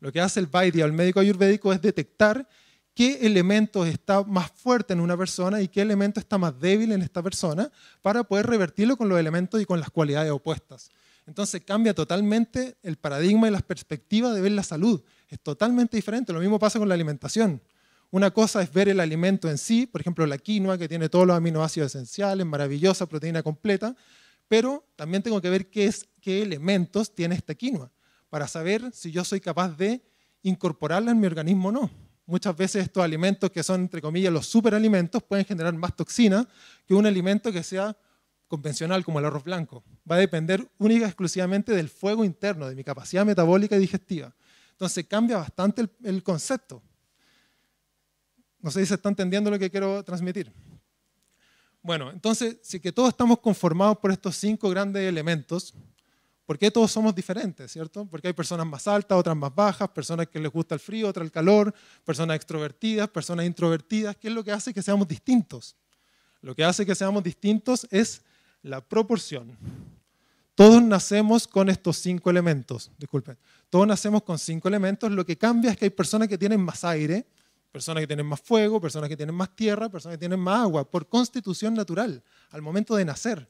Lo que hace el Vaidya, el médico ayurvédico, es detectar qué elemento está más fuerte en una persona y qué elemento está más débil en esta persona para poder revertirlo con los elementos y con las cualidades opuestas. Entonces cambia totalmente el paradigma y las perspectivas de ver la salud. Es totalmente diferente. Lo mismo pasa con la alimentación. Una cosa es ver el alimento en sí, por ejemplo la quinoa que tiene todos los aminoácidos esenciales, maravillosa proteína completa, pero también tengo que ver qué, qué elementos tiene esta quinoa para saber si yo soy capaz de incorporarla en mi organismo o no muchas veces estos alimentos que son, entre comillas, los superalimentos pueden generar más toxina que un alimento que sea convencional como el arroz blanco. Va a depender única y exclusivamente del fuego interno, de mi capacidad metabólica y digestiva. Entonces cambia bastante el, el concepto. No sé si se está entendiendo lo que quiero transmitir. Bueno, entonces, si que todos estamos conformados por estos cinco grandes elementos, ¿Por qué todos somos diferentes, cierto? Porque hay personas más altas, otras más bajas, personas que les gusta el frío, otras el calor, personas extrovertidas, personas introvertidas. ¿Qué es lo que hace que seamos distintos? Lo que hace que seamos distintos es la proporción. Todos nacemos con estos cinco elementos, disculpen. Todos nacemos con cinco elementos. Lo que cambia es que hay personas que tienen más aire, personas que tienen más fuego, personas que tienen más tierra, personas que tienen más agua, por constitución natural, al momento de nacer.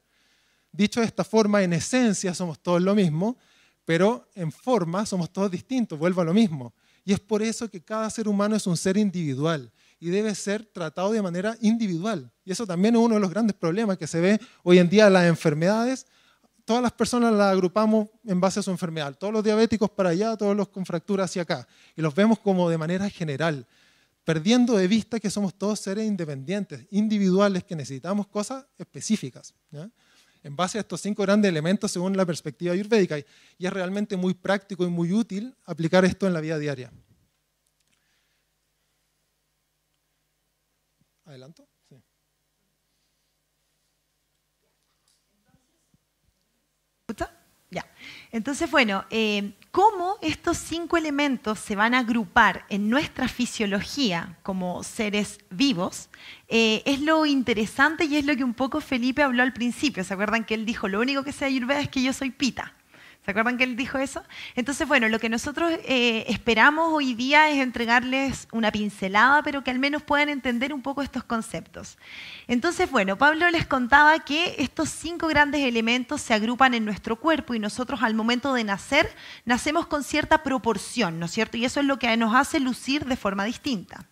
Dicho de esta forma, en esencia somos todos lo mismo, pero en forma somos todos distintos, vuelvo a lo mismo. Y es por eso que cada ser humano es un ser individual y debe ser tratado de manera individual. Y eso también es uno de los grandes problemas que se ve hoy en día las enfermedades. Todas las personas las agrupamos en base a su enfermedad. Todos los diabéticos para allá, todos los con fracturas hacia acá. Y los vemos como de manera general, perdiendo de vista que somos todos seres independientes, individuales, que necesitamos cosas específicas. ¿ya? en base a estos cinco grandes elementos según la perspectiva ayurvédica. Y es realmente muy práctico y muy útil aplicar esto en la vida diaria. ¿Adelanto? Sí. Entonces, bueno, eh, ¿cómo estos cinco elementos se van a agrupar en nuestra fisiología como seres vivos? Eh, es lo interesante y es lo que un poco Felipe habló al principio. ¿Se acuerdan que él dijo, lo único que sé de Ayurveda es que yo soy pita? ¿Se acuerdan que él dijo eso? Entonces, bueno, lo que nosotros eh, esperamos hoy día es entregarles una pincelada, pero que al menos puedan entender un poco estos conceptos. Entonces, bueno, Pablo les contaba que estos cinco grandes elementos se agrupan en nuestro cuerpo y nosotros al momento de nacer nacemos con cierta proporción, ¿no es cierto? Y eso es lo que nos hace lucir de forma distinta.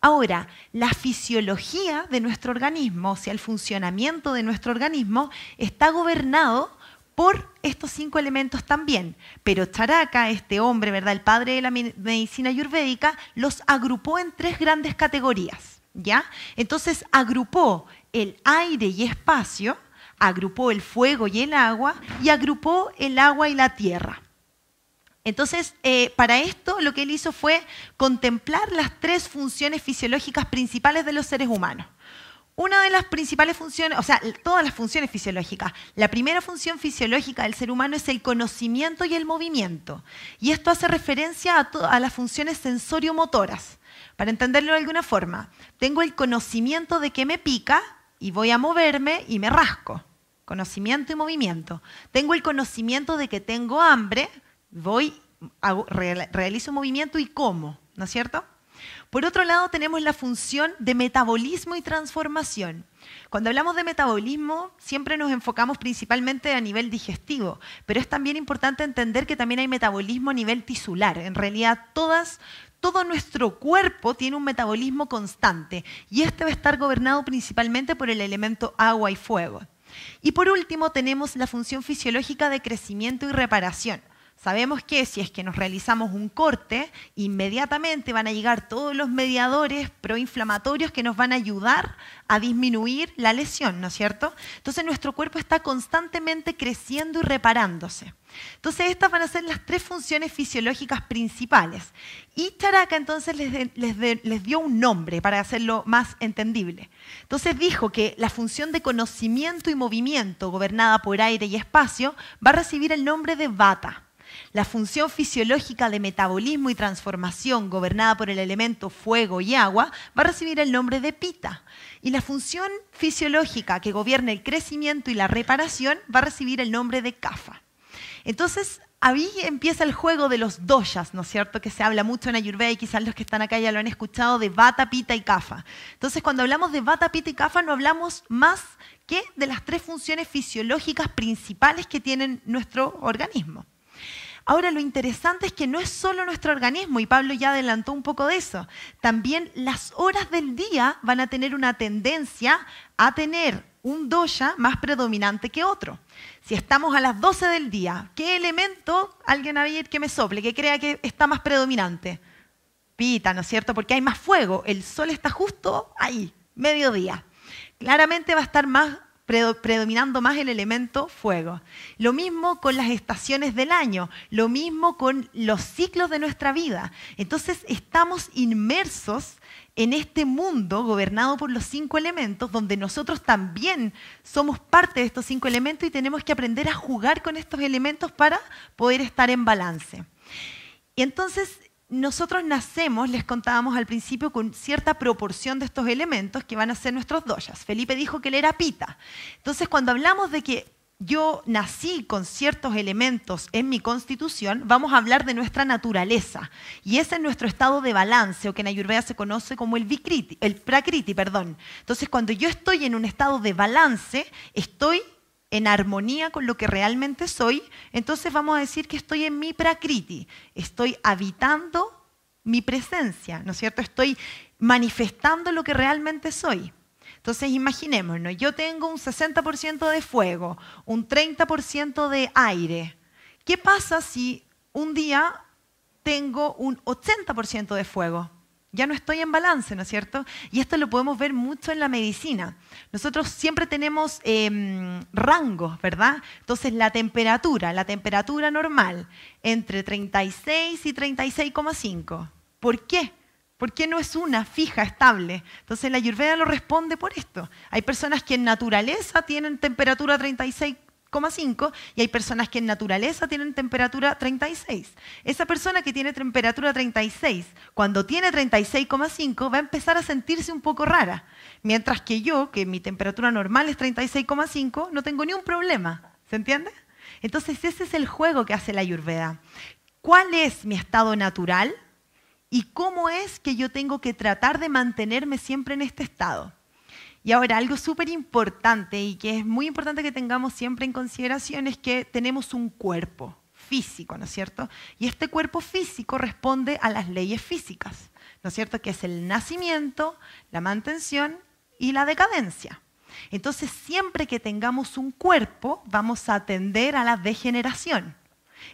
Ahora, la fisiología de nuestro organismo, o sea, el funcionamiento de nuestro organismo, está gobernado por estos cinco elementos también. Pero Charaka, este hombre, ¿verdad? El padre de la medicina ayurvédica, los agrupó en tres grandes categorías, ¿ya? Entonces agrupó el aire y espacio, agrupó el fuego y el agua, y agrupó el agua y la tierra. Entonces, eh, para esto lo que él hizo fue contemplar las tres funciones fisiológicas principales de los seres humanos. Una de las principales funciones, o sea, todas las funciones fisiológicas. La primera función fisiológica del ser humano es el conocimiento y el movimiento. Y esto hace referencia a, las funciones sensorio Para entenderlo de alguna forma, tengo el conocimiento de que me pica y voy a moverme y me rasco. Conocimiento y movimiento. Tengo el conocimiento de que tengo hambre, voy, realizo un movimiento y como, ¿no es cierto? Por otro lado, tenemos la función de metabolismo y transformación. Cuando hablamos de metabolismo, siempre nos enfocamos principalmente a nivel digestivo, pero es también importante entender que también hay metabolismo a nivel tisular. En realidad, todo nuestro cuerpo tiene un metabolismo constante y este va a estar gobernado principalmente por el elemento agua y fuego. Y por último tenemos la función fisiológica de crecimiento y reparación. Sabemos que si es que nos realizamos un corte, inmediatamente van a llegar todos los mediadores proinflamatorios que nos van a ayudar a disminuir la lesión, ¿no es cierto? Entonces nuestro cuerpo está constantemente creciendo y reparándose. Entonces estas van a ser las tres funciones fisiológicas principales. Y Charaka entonces les, dio un nombre para hacerlo más entendible. Entonces dijo que la función de conocimiento y movimiento, gobernada por aire y espacio, va a recibir el nombre de Vata. La función fisiológica de metabolismo y transformación gobernada por el elemento fuego y agua va a recibir el nombre de pita. Y la función fisiológica que gobierna el crecimiento y la reparación va a recibir el nombre de kafa. Entonces, ahí empieza el juego de los doyas, ¿no es cierto? Que se habla mucho en Ayurveda y quizás los que están acá ya lo han escuchado, de vata, pita y kafa. Entonces, cuando hablamos de vata, pita y kafa no hablamos más que de las tres funciones fisiológicas principales que tienen nuestro organismo. Ahora, lo interesante es que no es solo nuestro organismo, y Pablo ya adelantó un poco de eso, también las horas del día van a tener una tendencia a tener un doya más predominante que otro. Si estamos a las 12 del día, ¿qué elemento alguien había que me sople, que crea que está más predominante? Pita, ¿no es cierto? Porque hay más fuego, el sol está justo ahí, mediodía. Claramente va a estar más predominando más el elemento fuego. Lo mismo con las estaciones del año, lo mismo con los ciclos de nuestra vida. Entonces estamos inmersos en este mundo gobernado por los cinco elementos, donde nosotros también somos parte de estos cinco elementos y tenemos que aprender a jugar con estos elementos para poder estar en balance. entonces nosotros nacemos, les contábamos al principio, con cierta proporción de estos elementos que van a ser nuestros doyas. Felipe dijo que él era pita. Entonces, cuando hablamos de que yo nací con ciertos elementos en mi constitución, vamos a hablar de nuestra naturaleza. Y ese es nuestro estado de balance, o que en Ayurveda se conoce como el, vikriti, el prakriti. Perdón. Entonces, cuando yo estoy en un estado de balance, estoy en armonía con lo que realmente soy, entonces vamos a decir que estoy en mi prakriti, estoy habitando mi presencia, ¿no es cierto? Estoy manifestando lo que realmente soy. Entonces imaginémonos, yo tengo un 60% de fuego, un 30% de aire. ¿Qué pasa si un día tengo un 80% de fuego? ya no estoy en balance, ¿no es cierto? Y esto lo podemos ver mucho en la medicina. Nosotros siempre tenemos em, rangos, ¿verdad? Entonces la temperatura, la temperatura normal, entre 36 y 36,5. ¿Por qué? ¿Por qué no es una fija, estable? Entonces la Ayurveda lo responde por esto. Hay personas que en naturaleza tienen temperatura 36, y hay personas que en naturaleza tienen temperatura 36. Esa persona que tiene temperatura 36, cuando tiene 36,5 va a empezar a sentirse un poco rara, mientras que yo, que mi temperatura normal es 36,5, no tengo ni un problema, ¿se entiende? Entonces ese es el juego que hace la ayurveda. ¿Cuál es mi estado natural y cómo es que yo tengo que tratar de mantenerme siempre en este estado? Y ahora, algo súper importante y que es muy importante que tengamos siempre en consideración es que tenemos un cuerpo físico, ¿no es cierto? Y este cuerpo físico responde a las leyes físicas, ¿no es cierto? Que es el nacimiento, la mantención y la decadencia. Entonces, siempre que tengamos un cuerpo, vamos a atender a la degeneración.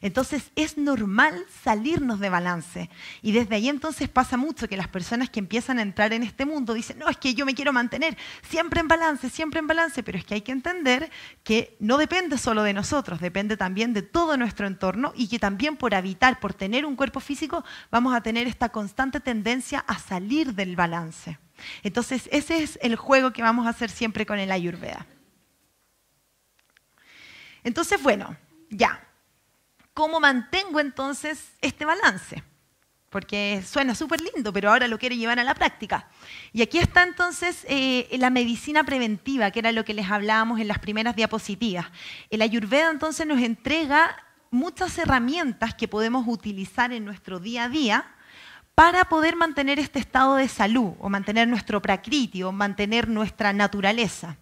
Entonces es normal salirnos de balance. Y desde ahí entonces pasa mucho que las personas que empiezan a entrar en este mundo dicen, no, es que yo me quiero mantener siempre en balance, siempre en balance, pero es que hay que entender que no depende solo de nosotros, depende también de todo nuestro entorno y que también por habitar, por tener un cuerpo físico, vamos a tener esta constante tendencia a salir del balance. Entonces ese es el juego que vamos a hacer siempre con el ayurveda. Entonces, bueno, ya, ¿Cómo mantengo entonces este balance? Porque suena súper lindo, pero ahora lo quiero llevar a la práctica. Y aquí está entonces eh, la medicina preventiva, que era lo que les hablábamos en las primeras diapositivas. El Ayurveda entonces nos entrega muchas herramientas que podemos utilizar en nuestro día a día para poder mantener este estado de salud o mantener nuestro prakriti o mantener nuestra naturaleza.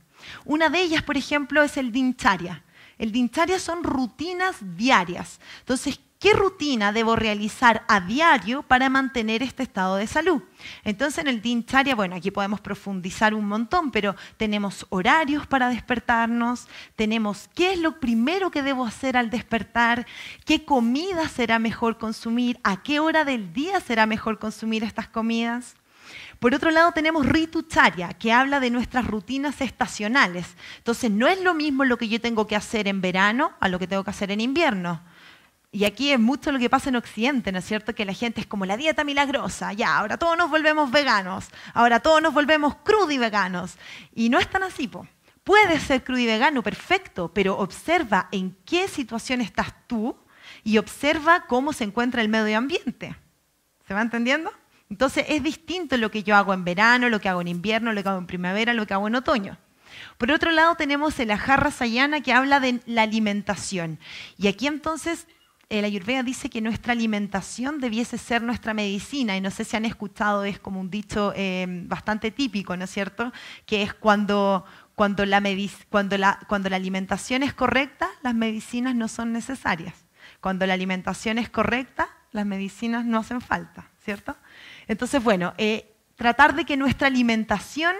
Una de ellas, por ejemplo, es el dincharya, el dincharia son rutinas diarias. Entonces, ¿qué rutina debo realizar a diario para mantener este estado de salud? Entonces, en el dincharia bueno, aquí podemos profundizar un montón, pero tenemos horarios para despertarnos, tenemos qué es lo primero que debo hacer al despertar, qué comida será mejor consumir, a qué hora del día será mejor consumir estas comidas. Por otro lado, tenemos rituaria que habla de nuestras rutinas estacionales. Entonces, no es lo mismo lo que yo tengo que hacer en verano a lo que tengo que hacer en invierno. Y aquí es mucho lo que pasa en Occidente, ¿no es cierto? Que la gente es como la dieta milagrosa, ya, ahora todos nos volvemos veganos, ahora todos nos volvemos crudo y veganos. Y no es tan así, po. Puedes ser crudo y vegano, perfecto, pero observa en qué situación estás tú y observa cómo se encuentra el medio ambiente. ¿Se va entendiendo? Entonces es distinto lo que yo hago en verano, lo que hago en invierno, lo que hago en primavera, lo que hago en otoño. Por otro lado tenemos el jarra sayana que habla de la alimentación. Y aquí entonces eh, la Ayurveda dice que nuestra alimentación debiese ser nuestra medicina, y no sé si han escuchado, es como un dicho em, bastante típico, ¿no es cierto? Que es cuando, cuando la alimentación es correcta, las medicinas no son necesarias. Cuando la alimentación es correcta, las medicinas no hacen falta, ¿cierto? Entonces, bueno, eh, tratar de que nuestra alimentación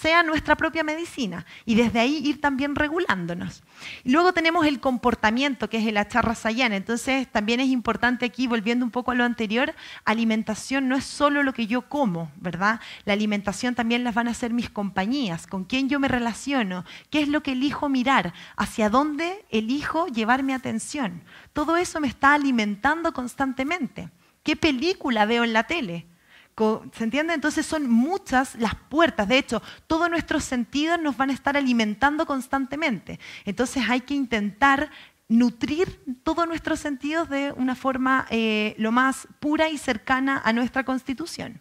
sea nuestra propia medicina y desde ahí ir también regulándonos. Luego tenemos el comportamiento, que es el acharra sayana. Entonces también es importante aquí, volviendo un poco a lo anterior, alimentación no es solo lo que yo como, ¿verdad? La alimentación también las van a hacer mis compañías, con quién yo me relaciono, qué es lo que elijo mirar, hacia dónde elijo llevar mi atención. Todo eso me está alimentando constantemente. ¿Qué película veo en la tele? ¿Se entiende? Entonces son muchas las puertas. De hecho, todos nuestros sentidos nos van a estar alimentando constantemente. Entonces hay que intentar nutrir todos nuestros sentidos de una forma eh, lo más pura y cercana a nuestra constitución.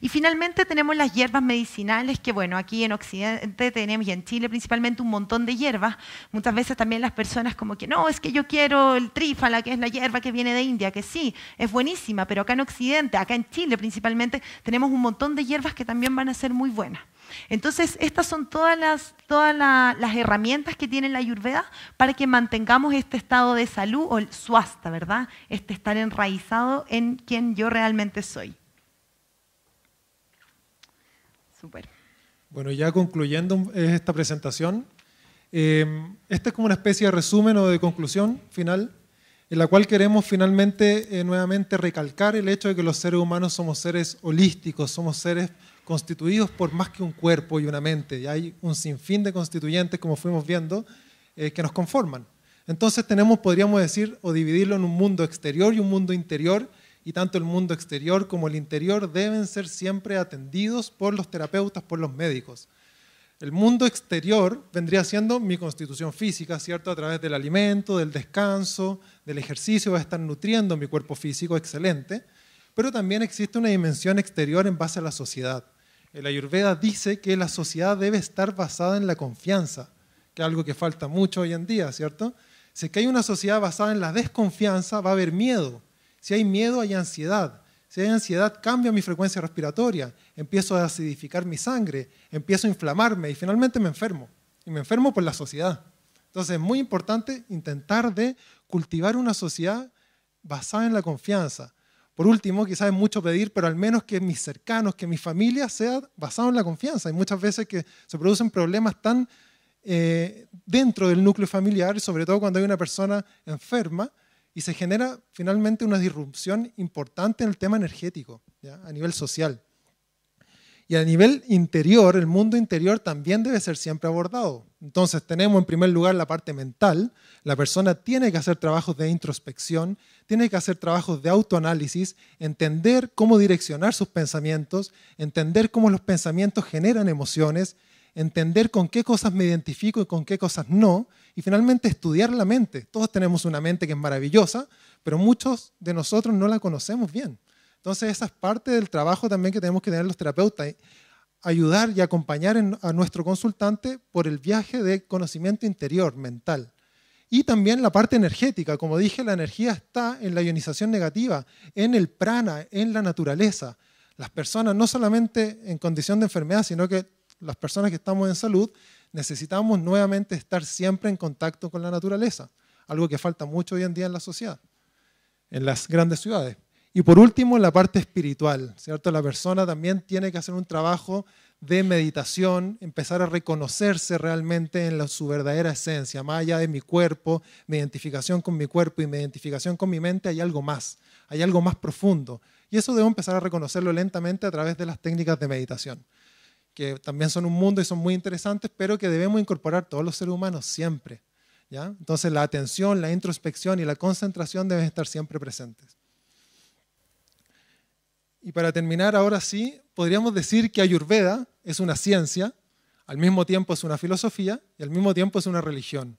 Y finalmente tenemos las hierbas medicinales, que bueno, aquí en Occidente tenemos y en Chile principalmente un montón de hierbas. Muchas veces también las personas como que, no, es que yo quiero el trífala, que es la hierba que viene de India, que sí, es buenísima, pero acá en Occidente, acá en Chile principalmente, tenemos un montón de hierbas que también van a ser muy buenas. Entonces, estas son todas las, todas las herramientas que tiene la Ayurveda para que mantengamos este estado de salud o el suasta, ¿verdad? Este estar enraizado en quien yo realmente soy. Bueno, ya concluyendo eh, esta presentación, em, esta es como una especie de resumen o de conclusión final, en la cual queremos finalmente eh, nuevamente recalcar el hecho de que los seres humanos somos seres holísticos, somos seres constituidos por más que un cuerpo y una mente, y hay un sinfín de constituyentes, como fuimos viendo, eh, que nos conforman. Entonces tenemos, podríamos decir, o dividirlo en un mundo exterior y un mundo interior, y tanto el mundo exterior como el interior deben ser siempre atendidos por los terapeutas, por los médicos. El mundo exterior vendría siendo mi constitución física, ¿cierto? A través del alimento, del descanso, del ejercicio, va a estar nutriendo mi cuerpo físico, excelente. Pero también existe una dimensión exterior en base a la sociedad. El Ayurveda dice que la sociedad debe estar basada en la confianza, que es algo que falta mucho hoy en día, ¿cierto? Si que hay una sociedad basada en la desconfianza, va a haber miedo, si hay miedo, hay ansiedad. Si hay ansiedad, cambio mi frecuencia respiratoria, empiezo a acidificar mi sangre, empiezo a inflamarme y finalmente me enfermo. Y me enfermo por la sociedad. Entonces es muy importante intentar de cultivar una sociedad basada en la confianza. Por último, quizás es mucho pedir, pero al menos que mis cercanos, que mi familia sea basada en la confianza. Hay muchas veces que se producen problemas tan eh, dentro del núcleo familiar, sobre todo cuando hay una persona enferma, y se genera finalmente una disrupción importante en el tema energético, a nivel social. Y a nivel interior, el mundo interior también debe ser siempre abordado. Entonces tenemos en primer lugar la parte mental. La persona tiene que hacer trabajos de introspección, tiene que hacer trabajos de autoanálisis, entender cómo direccionar sus pensamientos, entender cómo los pensamientos generan emociones, entender con qué cosas me identifico y con qué cosas no, y finalmente estudiar la mente. Todos tenemos una mente que es maravillosa, pero muchos de nosotros no la conocemos bien. Entonces esa es parte del trabajo también que tenemos que tener los terapeutas, ayudar y acompañar a nuestro consultante por el viaje de conocimiento interior, mental. Y también la parte energética, como dije, la energía está en la ionización negativa, en el prana, en la naturaleza. Las personas no solamente en condición de enfermedad, sino que las personas que estamos en salud, necesitamos nuevamente estar siempre en contacto con la naturaleza, algo que falta mucho hoy en día en la sociedad, en las grandes ciudades. Y por último, la parte espiritual, ¿cierto? La persona también tiene que hacer un trabajo de meditación, empezar a reconocerse realmente en su verdadera esencia, más allá de mi cuerpo, mi identificación con mi cuerpo y mi identificación con mi mente, hay algo más, hay algo más profundo. Y eso debo empezar a reconocerlo lentamente a través de las técnicas de meditación que también son un mundo y son muy interesantes, pero que debemos incorporar todos los seres humanos siempre. ¿ya? Entonces la atención, la introspección y la concentración deben estar siempre presentes. Y para terminar, ahora sí, podríamos decir que Ayurveda es una ciencia, al mismo tiempo es una filosofía y al mismo tiempo es una religión.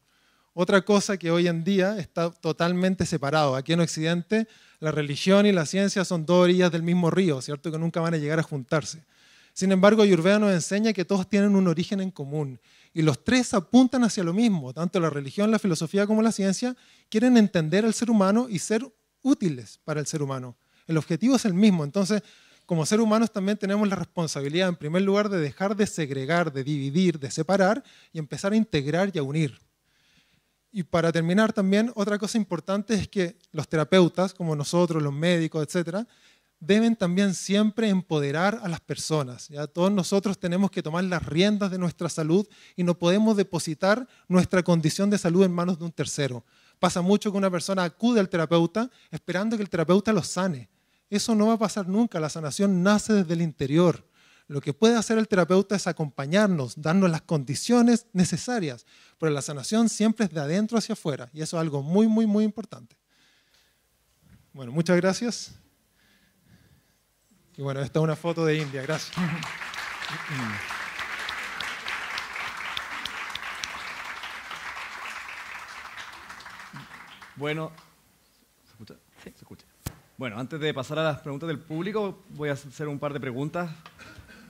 Otra cosa que hoy en día está totalmente separado. Aquí en Occidente, la religión y la ciencia son dos orillas del mismo río, ¿cierto? Que nunca van a llegar a juntarse. Sin embargo, Ayurveda nos enseña que todos tienen un origen en común y los tres apuntan hacia lo mismo, tanto la religión, la filosofía como la ciencia, quieren entender al ser humano y ser útiles para el ser humano. El objetivo es el mismo, entonces como seres humanos también tenemos la responsabilidad, en primer lugar, de dejar de segregar, de dividir, de separar y empezar a integrar y a unir. Y para terminar también, otra cosa importante es que los terapeutas, como nosotros, los médicos, etcétera, deben también siempre empoderar a las personas. ¿ya? Todos nosotros tenemos que tomar las riendas de nuestra salud y no podemos depositar nuestra condición de salud en manos de un tercero. Pasa mucho que una persona acude al terapeuta esperando que el terapeuta lo sane. Eso no va a pasar nunca, la sanación nace desde el interior. Lo que puede hacer el terapeuta es acompañarnos, darnos las condiciones necesarias, pero la sanación siempre es de adentro hacia afuera y eso es algo muy, muy, muy importante. Bueno, muchas gracias. Y bueno, esta es una foto de India, gracias. Bueno, ¿se Bueno, antes de pasar a las preguntas del público, voy a hacer un par de preguntas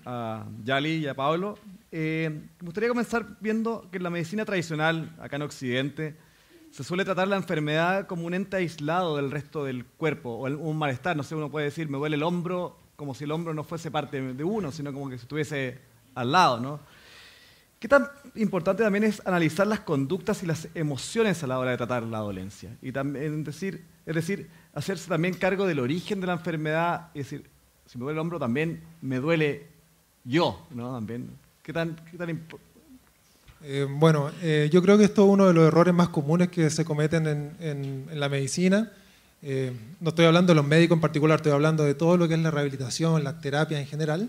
a Yali y a Pablo. Eh, me gustaría comenzar viendo que en la medicina tradicional, acá en Occidente, se suele tratar la enfermedad como un ente aislado del resto del cuerpo, o un malestar, no sé, uno puede decir, me duele el hombro, como si el hombro no fuese parte de uno, sino como que estuviese al lado, ¿no? ¿Qué tan importante también es analizar las conductas y las emociones a la hora de tratar la dolencia? Y también decir, es decir, hacerse también cargo del origen de la enfermedad, es decir, si me duele el hombro también me duele yo, ¿no? También. ¿Qué tan, qué eh, bueno, eh, yo creo que esto es uno de los errores más comunes que se cometen en la medicina eh, no estoy hablando de los médicos en particular, estoy hablando de todo lo que es la rehabilitación, la terapia en general,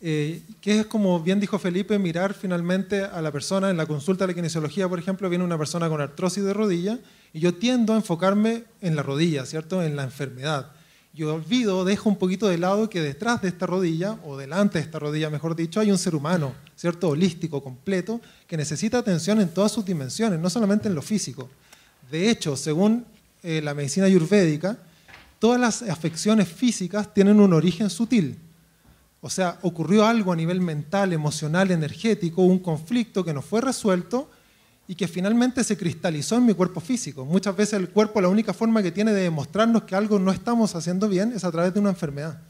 eh, que es como bien dijo Felipe, mirar finalmente a la persona. En la consulta de la kinesiología, por ejemplo, viene una persona con artrosis de rodilla y yo tiendo a enfocarme en la rodilla, ¿cierto? En la enfermedad. Yo olvido, dejo un poquito de lado que detrás de esta rodilla, o delante de esta rodilla, mejor dicho, hay un ser humano, ¿cierto? Holístico, completo, que necesita atención en todas sus dimensiones, no solamente en lo físico. De hecho, según eh, la medicina ayurvédica, todas las afecciones físicas tienen un origen sutil. O sea, ocurrió algo a nivel mental, emocional, energético, un conflicto que no fue resuelto y que finalmente se cristalizó en mi cuerpo físico. Muchas veces el cuerpo la única forma que tiene de demostrarnos que algo no estamos haciendo bien es a través de una enfermedad.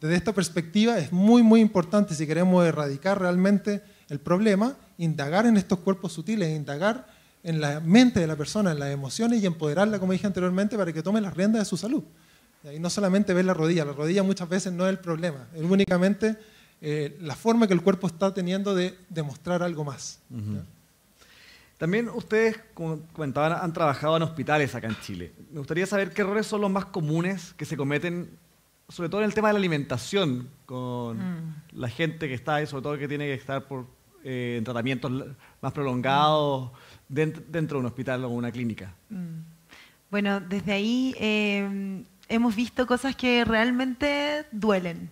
Desde esta perspectiva es muy, muy importante si queremos erradicar realmente el problema, indagar en estos cuerpos sutiles, indagar en la mente de la persona, en las emociones y empoderarla, como dije anteriormente, para que tome las riendas de su salud. Y no solamente ver la rodilla, la rodilla muchas veces no es el problema, es únicamente eh, la forma que el cuerpo está teniendo de demostrar algo más. También ustedes, como comentaban, han trabajado en hospitales acá en Chile. Me gustaría saber qué errores son los más comunes que se cometen, sobre todo en el tema de la alimentación, con mm. la gente que está ahí, sobre todo que tiene que estar por, eh, en tratamientos más prolongados dentro, de un hospital o una clínica. Mm. Bueno, desde ahí em, hemos visto cosas que realmente duelen.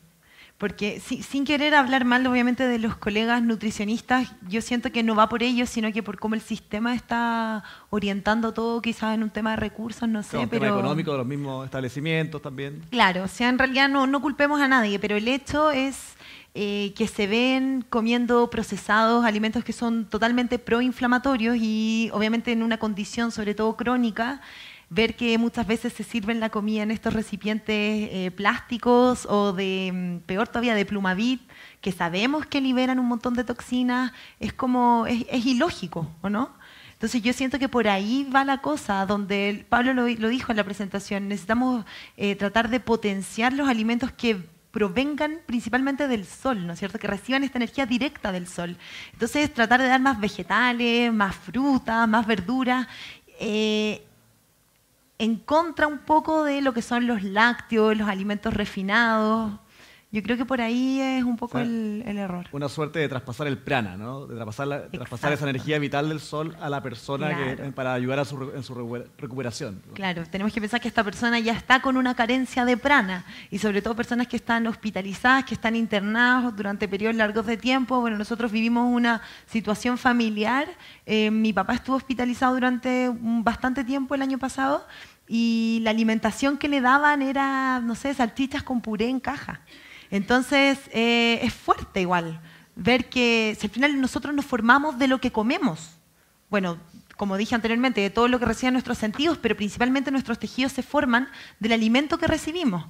Porque sin, querer hablar mal, obviamente, de los colegas nutricionistas, yo siento que no va por ellos, sino que por cómo el sistema está orientando todo, quizás en un tema de recursos, no sé. En un tema económico de los mismos establecimientos también. Claro, o sea, en realidad no, no culpemos a nadie, pero el hecho es eh, que se ven comiendo procesados, alimentos que son totalmente proinflamatorios y obviamente en una condición sobre todo crónica, ver que muchas veces se sirven la comida en estos recipientes eh, plásticos o de, mm, peor todavía, de plumavit, que sabemos que liberan un montón de toxinas, es como, es, ilógico, ¿o no? Entonces yo siento que por ahí va la cosa, donde Pablo lo, dijo en la presentación, necesitamos eh, tratar de potenciar los alimentos que provengan principalmente del sol, ¿no es cierto? Que reciban esta energía directa del sol. Entonces, tratar de dar más vegetales, más frutas, más verduras, eh, en contra un poco de lo que son los lácteos, los alimentos refinados. Yo creo que por ahí es un poco el, error. Una suerte de traspasar el prana, ¿no? De traspasar, traspasar esa energía vital del sol a la persona para ayudar a su, en su recuperación. Claro, tenemos que pensar que esta persona ya está con una carencia de prana y sobre todo personas que están hospitalizadas, que están internadas durante periodos largos de tiempo. Bueno, nosotros vivimos una situación familiar. Eh, mi papá estuvo hospitalizado durante bastante tiempo el año pasado y la alimentación que le daban era, no sé, salchichas con puré en caja. Entonces, eh, es fuerte igual ver que si al final nosotros nos formamos de lo que comemos. Bueno, como dije anteriormente, de todo lo que reciben nuestros sentidos, pero principalmente nuestros tejidos se forman del alimento que recibimos.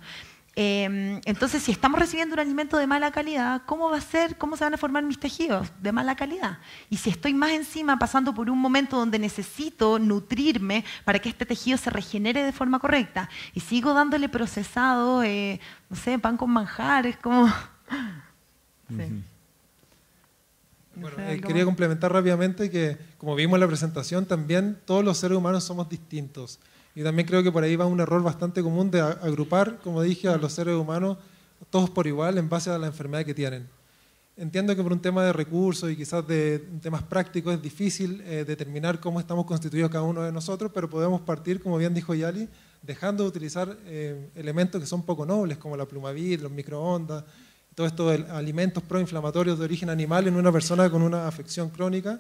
Em, entonces, si estamos recibiendo un alimento de mala calidad, ¿cómo va a ser, cómo se van a formar mis tejidos de mala calidad? Y si estoy más encima pasando por un momento donde necesito nutrirme para que este tejido se regenere de forma correcta y sigo dándole procesado, eh, no sé, pan con manjar, es como... bueno, eh, quería complementar rápidamente que, como vimos en la presentación, también todos los seres humanos somos distintos. Y también creo que por ahí va un error bastante común de agrupar, como dije, a los seres humanos todos por igual en base a la enfermedad que tienen. Entiendo que por un tema de recursos y quizás de temas prácticos es difícil eh, determinar cómo estamos constituidos cada uno de nosotros, pero podemos partir, como bien dijo Yali, dejando de utilizar eh, elementos que son poco nobles, como la plumavid, los microondas, todos estos alimentos proinflamatorios de origen animal en una persona con una afección crónica,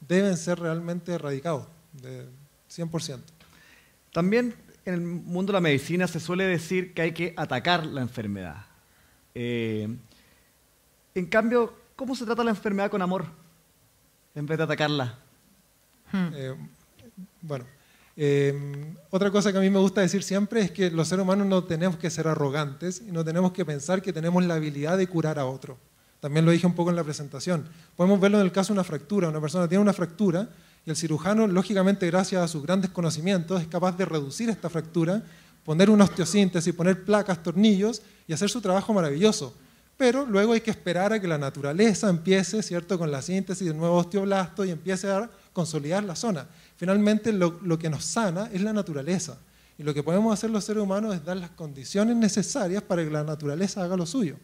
deben ser realmente erradicados, de 100%. También en el mundo de la medicina se suele decir que hay que atacar la enfermedad. Eh, en cambio, ¿cómo se trata la enfermedad con amor en vez de atacarla? Hmm. Eh, bueno, eh, otra cosa que a mí me gusta decir siempre es que los seres humanos no tenemos que ser arrogantes y no tenemos que pensar que tenemos la habilidad de curar a otro. También lo dije un poco en la presentación. Podemos verlo en el caso de una fractura. Una persona tiene una fractura, el cirujano, lógicamente, gracias a sus grandes conocimientos, es capaz de reducir esta fractura, poner una osteosíntesis, poner placas, tornillos y hacer su trabajo maravilloso. Pero luego hay que esperar a que la naturaleza empiece, ¿cierto?, con la síntesis de nuevo osteoblasto y empiece a consolidar la zona. Finalmente, lo, lo que nos sana es la naturaleza. Y lo que podemos hacer los seres humanos es dar las condiciones necesarias para que la naturaleza haga lo suyo.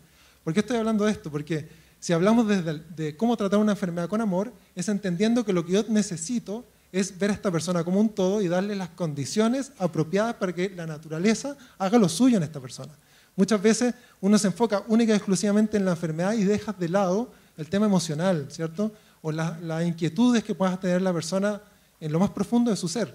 ¿Por qué estoy hablando de esto? Porque si hablamos de cómo tratar una enfermedad con amor, es entendiendo que lo que yo necesito es ver a esta persona como un todo y darle las condiciones apropiadas para que la naturaleza haga lo suyo en esta persona. Muchas veces uno se enfoca única y exclusivamente en la enfermedad y deja de lado el tema emocional, ¿cierto? O la, las inquietudes que pueda tener la persona en lo más profundo de su ser.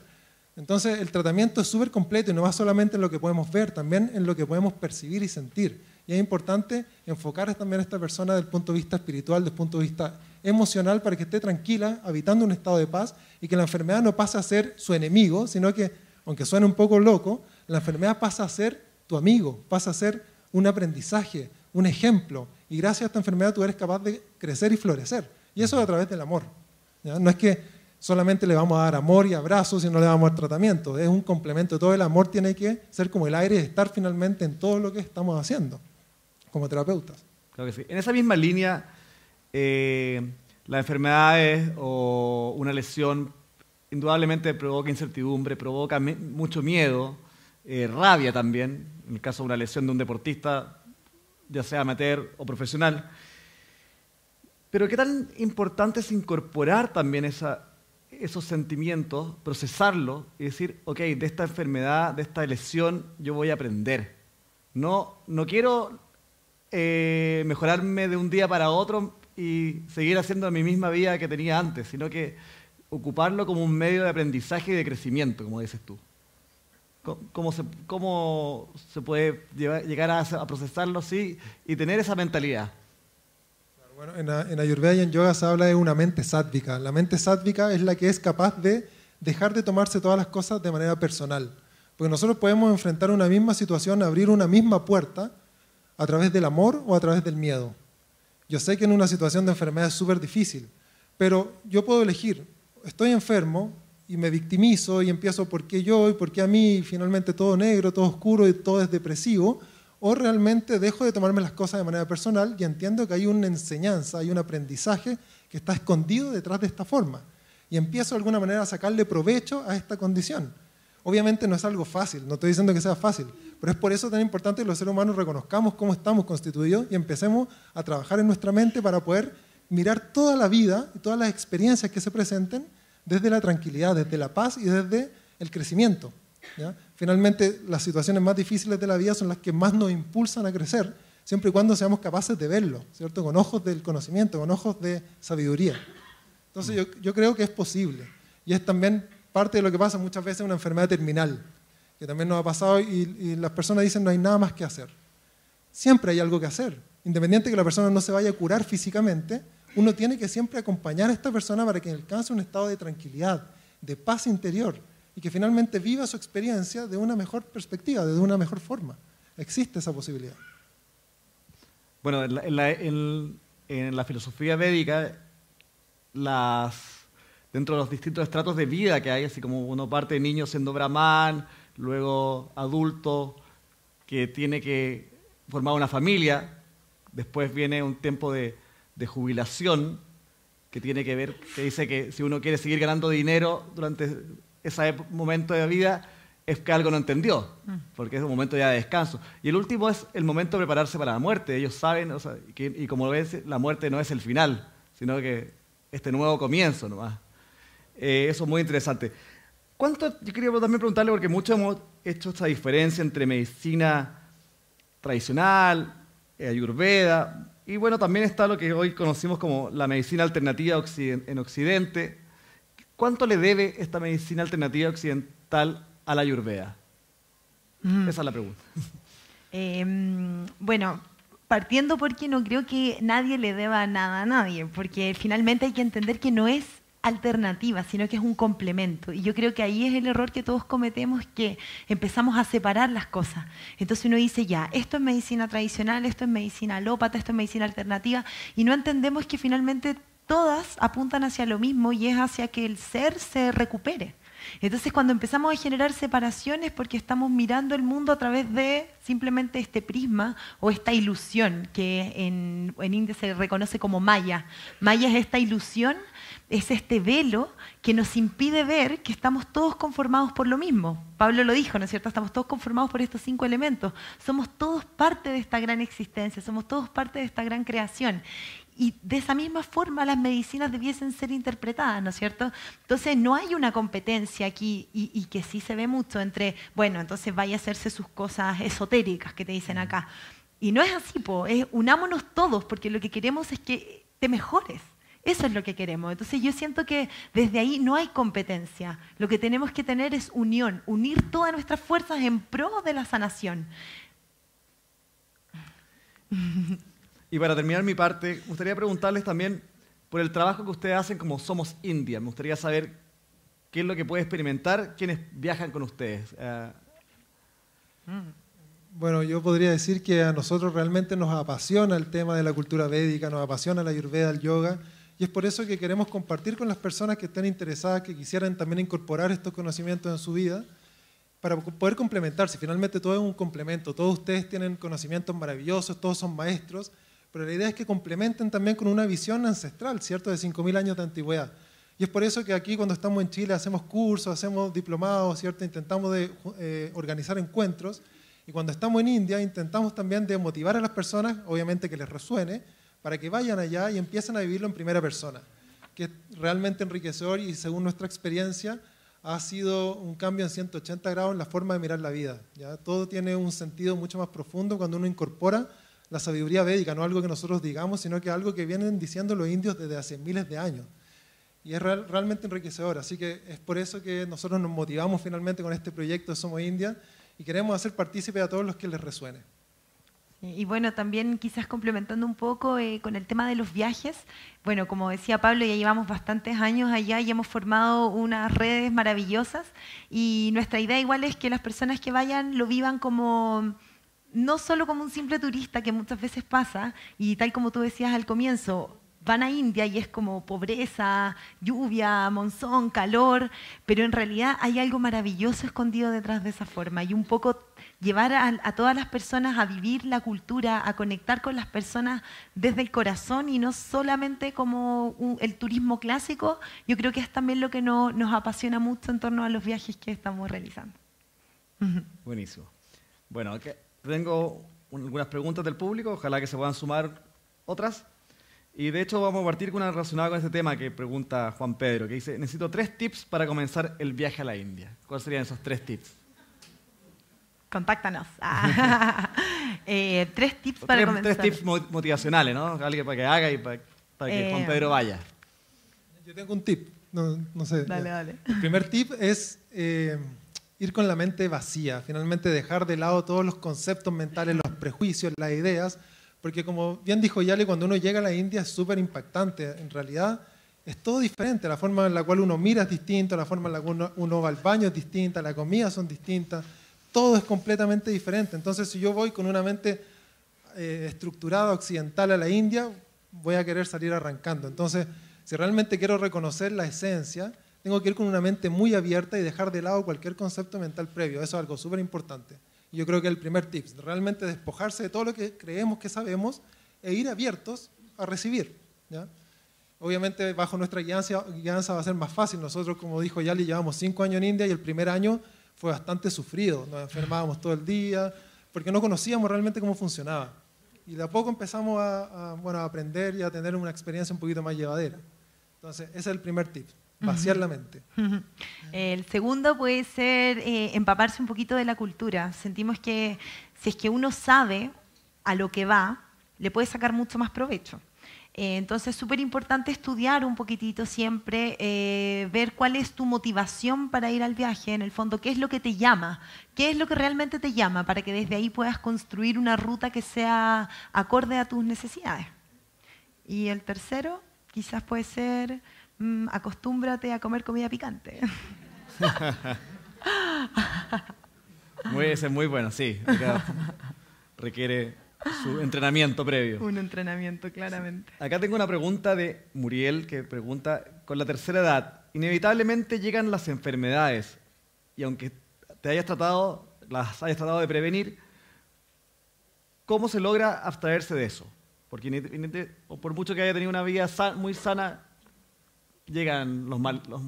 Entonces el tratamiento es súper completo y no va solamente en lo que podemos ver, también en lo que podemos percibir y sentir. Y es importante enfocar también a esta persona desde el punto de vista espiritual, desde el punto de vista emocional, para que esté tranquila, habitando un estado de paz y que la enfermedad no pase a ser su enemigo, sino que, aunque suene un poco loco, la enfermedad pasa a ser tu amigo, pasa a ser un aprendizaje, un ejemplo. Y gracias a esta enfermedad tú eres capaz de crecer y florecer. Y eso es a través del amor. No es que solamente le vamos a dar amor y abrazos y no le vamos a dar tratamiento. Es un complemento. Todo el amor tiene que ser como el aire de estar finalmente en todo lo que estamos haciendo como terapeutas. que En esa misma línea, eh, enfermedad enfermedades o una lesión indudablemente provoca incertidumbre, provoca mucho miedo, eh, rabia también, en el caso de una lesión de un deportista, ya sea amateur o profesional. Pero qué tan importante es incorporar también esos sentimientos, procesarlo y decir, ok, de esta enfermedad, de esta lesión, yo voy a aprender. No, no quiero eh, mejorarme de un día para otro y seguir haciendo mi misma vida que tenía antes, sino que ocuparlo como un medio de aprendizaje y de crecimiento, como dices tú. ¿Cómo se, cómo se puede llegar a, procesarlo así y tener esa mentalidad? Bueno, en, en, Ayurveda y en Yoga se habla de una mente sádvica. La mente sádvica es la que es capaz de dejar de tomarse todas las cosas de manera personal. Porque nosotros podemos enfrentar una misma situación, abrir una misma puerta, ¿A través del amor o a través del miedo? Yo sé que en una situación de enfermedad es súper difícil, pero yo puedo elegir, estoy enfermo y me victimizo y empiezo por qué yo y por qué a mí, finalmente todo negro, todo oscuro y todo es depresivo, o realmente dejo de tomarme las cosas de manera personal y entiendo que hay una enseñanza, hay un aprendizaje que está escondido detrás de esta forma y empiezo de alguna manera a sacarle provecho a esta condición. Obviamente no es algo fácil, no estoy diciendo que sea fácil, pero es por eso tan importante que los seres humanos reconozcamos cómo estamos constituidos y empecemos a trabajar en nuestra mente para poder mirar toda la vida y todas las experiencias que se presenten desde la tranquilidad, desde la paz y desde el crecimiento. Finalmente, las situaciones más difíciles de la vida son las que más nos impulsan a crecer, siempre y cuando seamos capaces de verlo, ¿cierto? Con ojos del conocimiento, con ojos de sabiduría. Entonces yo creo que es posible. Y es también parte de lo que pasa muchas veces es una enfermedad terminal, que también nos ha pasado y, las personas dicen no hay nada más que hacer. Siempre hay algo que hacer. Independiente de que la persona no se vaya a curar físicamente, uno tiene que siempre acompañar a esta persona para que alcance un estado de tranquilidad, de paz interior y que finalmente viva su experiencia de una mejor perspectiva, de una mejor forma. Existe esa posibilidad. Bueno, en la, en la filosofía védica, las dentro de los distintos estratos de vida que hay, así como uno parte de niño siendo brahman, luego adulto que tiene que formar una familia, después viene un tiempo de, jubilación que tiene que ver, que dice que si uno quiere seguir ganando dinero durante ese momento de vida, es que algo no entendió, mm. porque es un momento ya de descanso. Y el último es el momento de prepararse para la muerte. Ellos saben, y como ven, la muerte no es el final, sino que este nuevo comienzo nomás. Eh, eso es muy interesante. ¿Cuánto, yo quería también preguntarle, porque muchos hemos hecho esta diferencia entre medicina tradicional, eh, ayurveda, y bueno, también está lo que hoy conocimos como la medicina alternativa en Occidente. ¿Cuánto le debe esta medicina alternativa occidental a la ayurveda? Mm. Esa es la pregunta. Em, bueno, partiendo porque no creo que nadie le deba nada a nadie, porque finalmente hay que entender que no es alternativa, sino que es un complemento. Y yo creo que ahí es el error que todos cometemos, que empezamos a separar las cosas. Entonces uno dice, ya, esto es medicina tradicional, esto es medicina alópata, esto es medicina alternativa, y no entendemos que finalmente todas apuntan hacia lo mismo y es hacia que el ser se recupere. Entonces, cuando empezamos a generar separaciones porque estamos mirando el mundo a través de simplemente este prisma o esta ilusión que en, en India se reconoce como Maya. Maya es esta ilusión es este velo que nos impide ver que estamos todos conformados por lo mismo. Pablo lo dijo, ¿no es cierto? Estamos todos conformados por estos cinco elementos. Somos todos parte de esta gran existencia, somos todos parte de esta gran creación. Y de esa misma forma las medicinas debiesen ser interpretadas, ¿no es cierto? Entonces no hay una competencia aquí y, que sí se ve mucho entre, bueno, entonces vaya a hacerse sus cosas esotéricas que te dicen mm. acá. Y no es así, unámonos todos, porque lo que queremos es que te mejores. Eso es lo que queremos. Entonces yo siento que desde ahí no hay competencia. Lo que tenemos que tener es unión, unir todas nuestras fuerzas en pro de la sanación. Y para terminar mi parte, me gustaría preguntarles también por el trabajo que ustedes hacen como Somos India. Me gustaría saber qué es lo que puede experimentar quienes viajan con ustedes. Eh, bueno, yo podría decir que a nosotros realmente nos apasiona el tema de la cultura védica, nos apasiona la ayurveda, el yoga y es por eso que queremos compartir con las personas que estén interesadas, que quisieran también incorporar estos conocimientos en su vida, para poder complementarse. Finalmente todo es un complemento. Todos ustedes tienen conocimientos maravillosos, todos son maestros, pero la idea es que complementen también con una visión ancestral, ¿cierto?, de 5.000 años de antigüedad. Y es por eso que aquí cuando estamos en Chile hacemos cursos, hacemos diplomados, ¿cierto? Intentamos de, eh, organizar encuentros. Y cuando estamos en India intentamos también de motivar a las personas, obviamente que les resuene, para que vayan allá y empiecen a vivirlo en primera persona, que es realmente enriquecedor y según nuestra experiencia ha sido un cambio en 180 grados en la forma de mirar la vida. ¿ya? Todo tiene un sentido mucho más profundo cuando uno incorpora la sabiduría védica, no algo que nosotros digamos, sino que algo que vienen diciendo los indios desde hace miles de años. Y es realmente enriquecedor, así que es por eso que nosotros nos motivamos finalmente con este proyecto de Somos India y queremos hacer partícipe a todos los que les resuene. Eh, y bueno, también quizás complementando un poco eh, con el tema de los viajes, bueno, como decía Pablo, ya llevamos bastantes años allá y hemos formado unas redes maravillosas y nuestra idea igual es que las personas que vayan lo vivan como no solo como un simple turista que muchas veces pasa y tal como tú decías al comienzo, van a India y es como pobreza, lluvia, monzón, calor, pero en realidad hay algo maravilloso escondido detrás de esa forma y un poco llevar a, todas las personas a vivir la cultura, a conectar con las personas desde el corazón y no solamente como el turismo clásico, yo creo que es también lo que nos apasiona mucho en torno a los viajes que estamos realizando. Buenísimo. Bueno, tengo algunas preguntas del público, ojalá que se puedan sumar otras. Y de hecho vamos a partir con una relacionada con este tema que pregunta Juan Pedro, que dice, necesito tres tips para comenzar el viaje a la India. ¿Cuáles serían esos tres tips? contáctanos. Ah. Eh, tres tips para comenzar. Tres tips motivacionales, ¿no? Alguien para que haga y para, que Juan eh, Pedro vaya. Yo tengo un tip, no, sé. Dale, dale. El primer tip es eh, ir con la mente vacía, finalmente dejar de lado todos los conceptos mentales, los prejuicios, las ideas, porque como bien dijo Yale, cuando uno llega a la India es súper impactante. En realidad es todo diferente, la forma en la cual uno mira es distinta, la forma en la cual uno, uno va al baño es distinta, La comida son distintas todo es completamente diferente. Entonces, si yo voy con una mente eh, estructurada occidental a la India, voy a querer salir arrancando. Entonces, si realmente quiero reconocer la esencia, tengo que ir con una mente muy abierta y dejar de lado cualquier concepto mental previo. Eso es algo súper importante. Yo creo que el primer tip, realmente despojarse de todo lo que creemos que sabemos e ir abiertos a recibir. Obviamente, bajo nuestra guianza, guianza va a ser más fácil. Nosotros, como dijo Yali, llevamos cinco años en India y el primer año fue bastante sufrido. Nos enfermábamos todo el día porque no conocíamos realmente cómo funcionaba. Y de a poco empezamos a, bueno, a aprender y a tener una experiencia un poquito más llevadera. Entonces, ese es el primer tip, vaciar la mente. El segundo puede ser eh, empaparse un poquito de la cultura. Sentimos que si es que uno sabe a lo que va, le puede sacar mucho más provecho. Eh, entonces entonces, súper importante estudiar un poquitito siempre, eh, ver cuál es tu motivación para ir al viaje, en el fondo, qué es lo que te llama, qué es lo que realmente te llama, para que desde ahí puedas construir una ruta que sea acorde a tus necesidades. Y el tercero, quizás puede ser, mm, acostúmbrate a comer comida picante. es muy bueno, sí. Requiere su entrenamiento previo. Un entrenamiento, claramente. Acá tengo una pregunta de Muriel que pregunta, con la tercera edad, inevitablemente llegan las enfermedades y aunque te hayas tratado, las hayas tratado de prevenir, ¿cómo se logra abstraerse de eso? Porque o por mucho que haya tenido una vida muy sana, llegan los, mal, los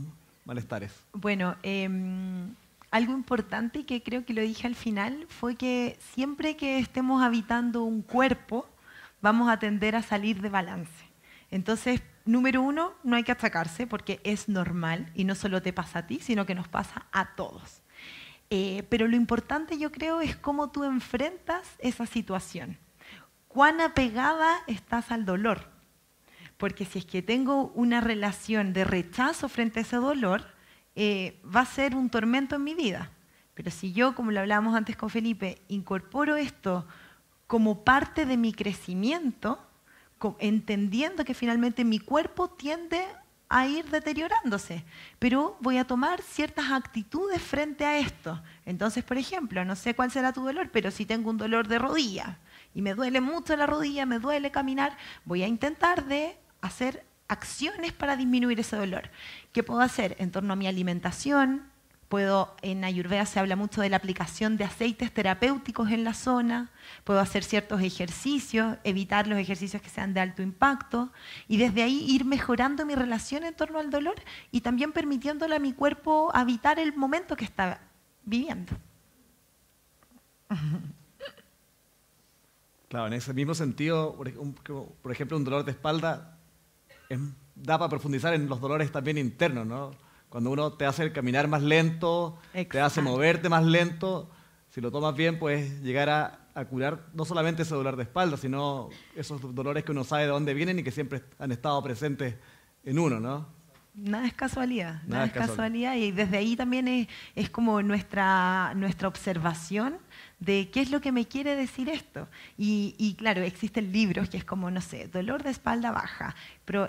malestares. Bueno, eh, algo importante que creo que lo dije al final fue que siempre que estemos habitando un cuerpo, vamos a tender a salir de balance. Entonces, número uno, no hay que atacarse porque es normal y no solo te pasa a ti, sino que nos pasa a todos. Eh, pero lo importante yo creo es cómo tú enfrentas esa situación. Cuán apegada estás al dolor. Porque si es que tengo una relación de rechazo frente a ese dolor, eh, va a ser un tormento en mi vida. Pero si yo, como lo hablábamos antes con Felipe, incorporo esto como parte de mi crecimiento, entendiendo que finalmente mi cuerpo tiende a ir deteriorándose, pero voy a tomar ciertas actitudes frente a esto. Entonces, por ejemplo, no sé cuál será tu dolor, pero si tengo un dolor de rodilla y me duele mucho la rodilla, me duele caminar, voy a intentar de hacer acciones para disminuir ese dolor. ¿Qué puedo hacer en torno a mi alimentación? Puedo, en Ayurveda se habla mucho de la aplicación de aceites terapéuticos en la zona, puedo hacer ciertos ejercicios, evitar los ejercicios que sean de alto impacto y desde ahí ir mejorando mi relación en torno al dolor y también permitiéndole a mi cuerpo habitar el momento que está viviendo. Claro, en ese mismo sentido, por ejemplo, un dolor de espalda da para profundizar en los dolores también internos, ¿no? Cuando uno te hace caminar más lento, te hace moverte más lento, si lo tomas bien, puedes llegar a, curar no solamente ese dolor de espalda, sino esos dolores que uno sabe de dónde vienen y que siempre han estado presentes en uno, ¿no? Nada es casualidad, nada, es casualidad. y desde ahí también es, es como nuestra, nuestra observación de qué es lo que me quiere decir esto. Y, claro, existen libros que es como, no sé, dolor de espalda baja,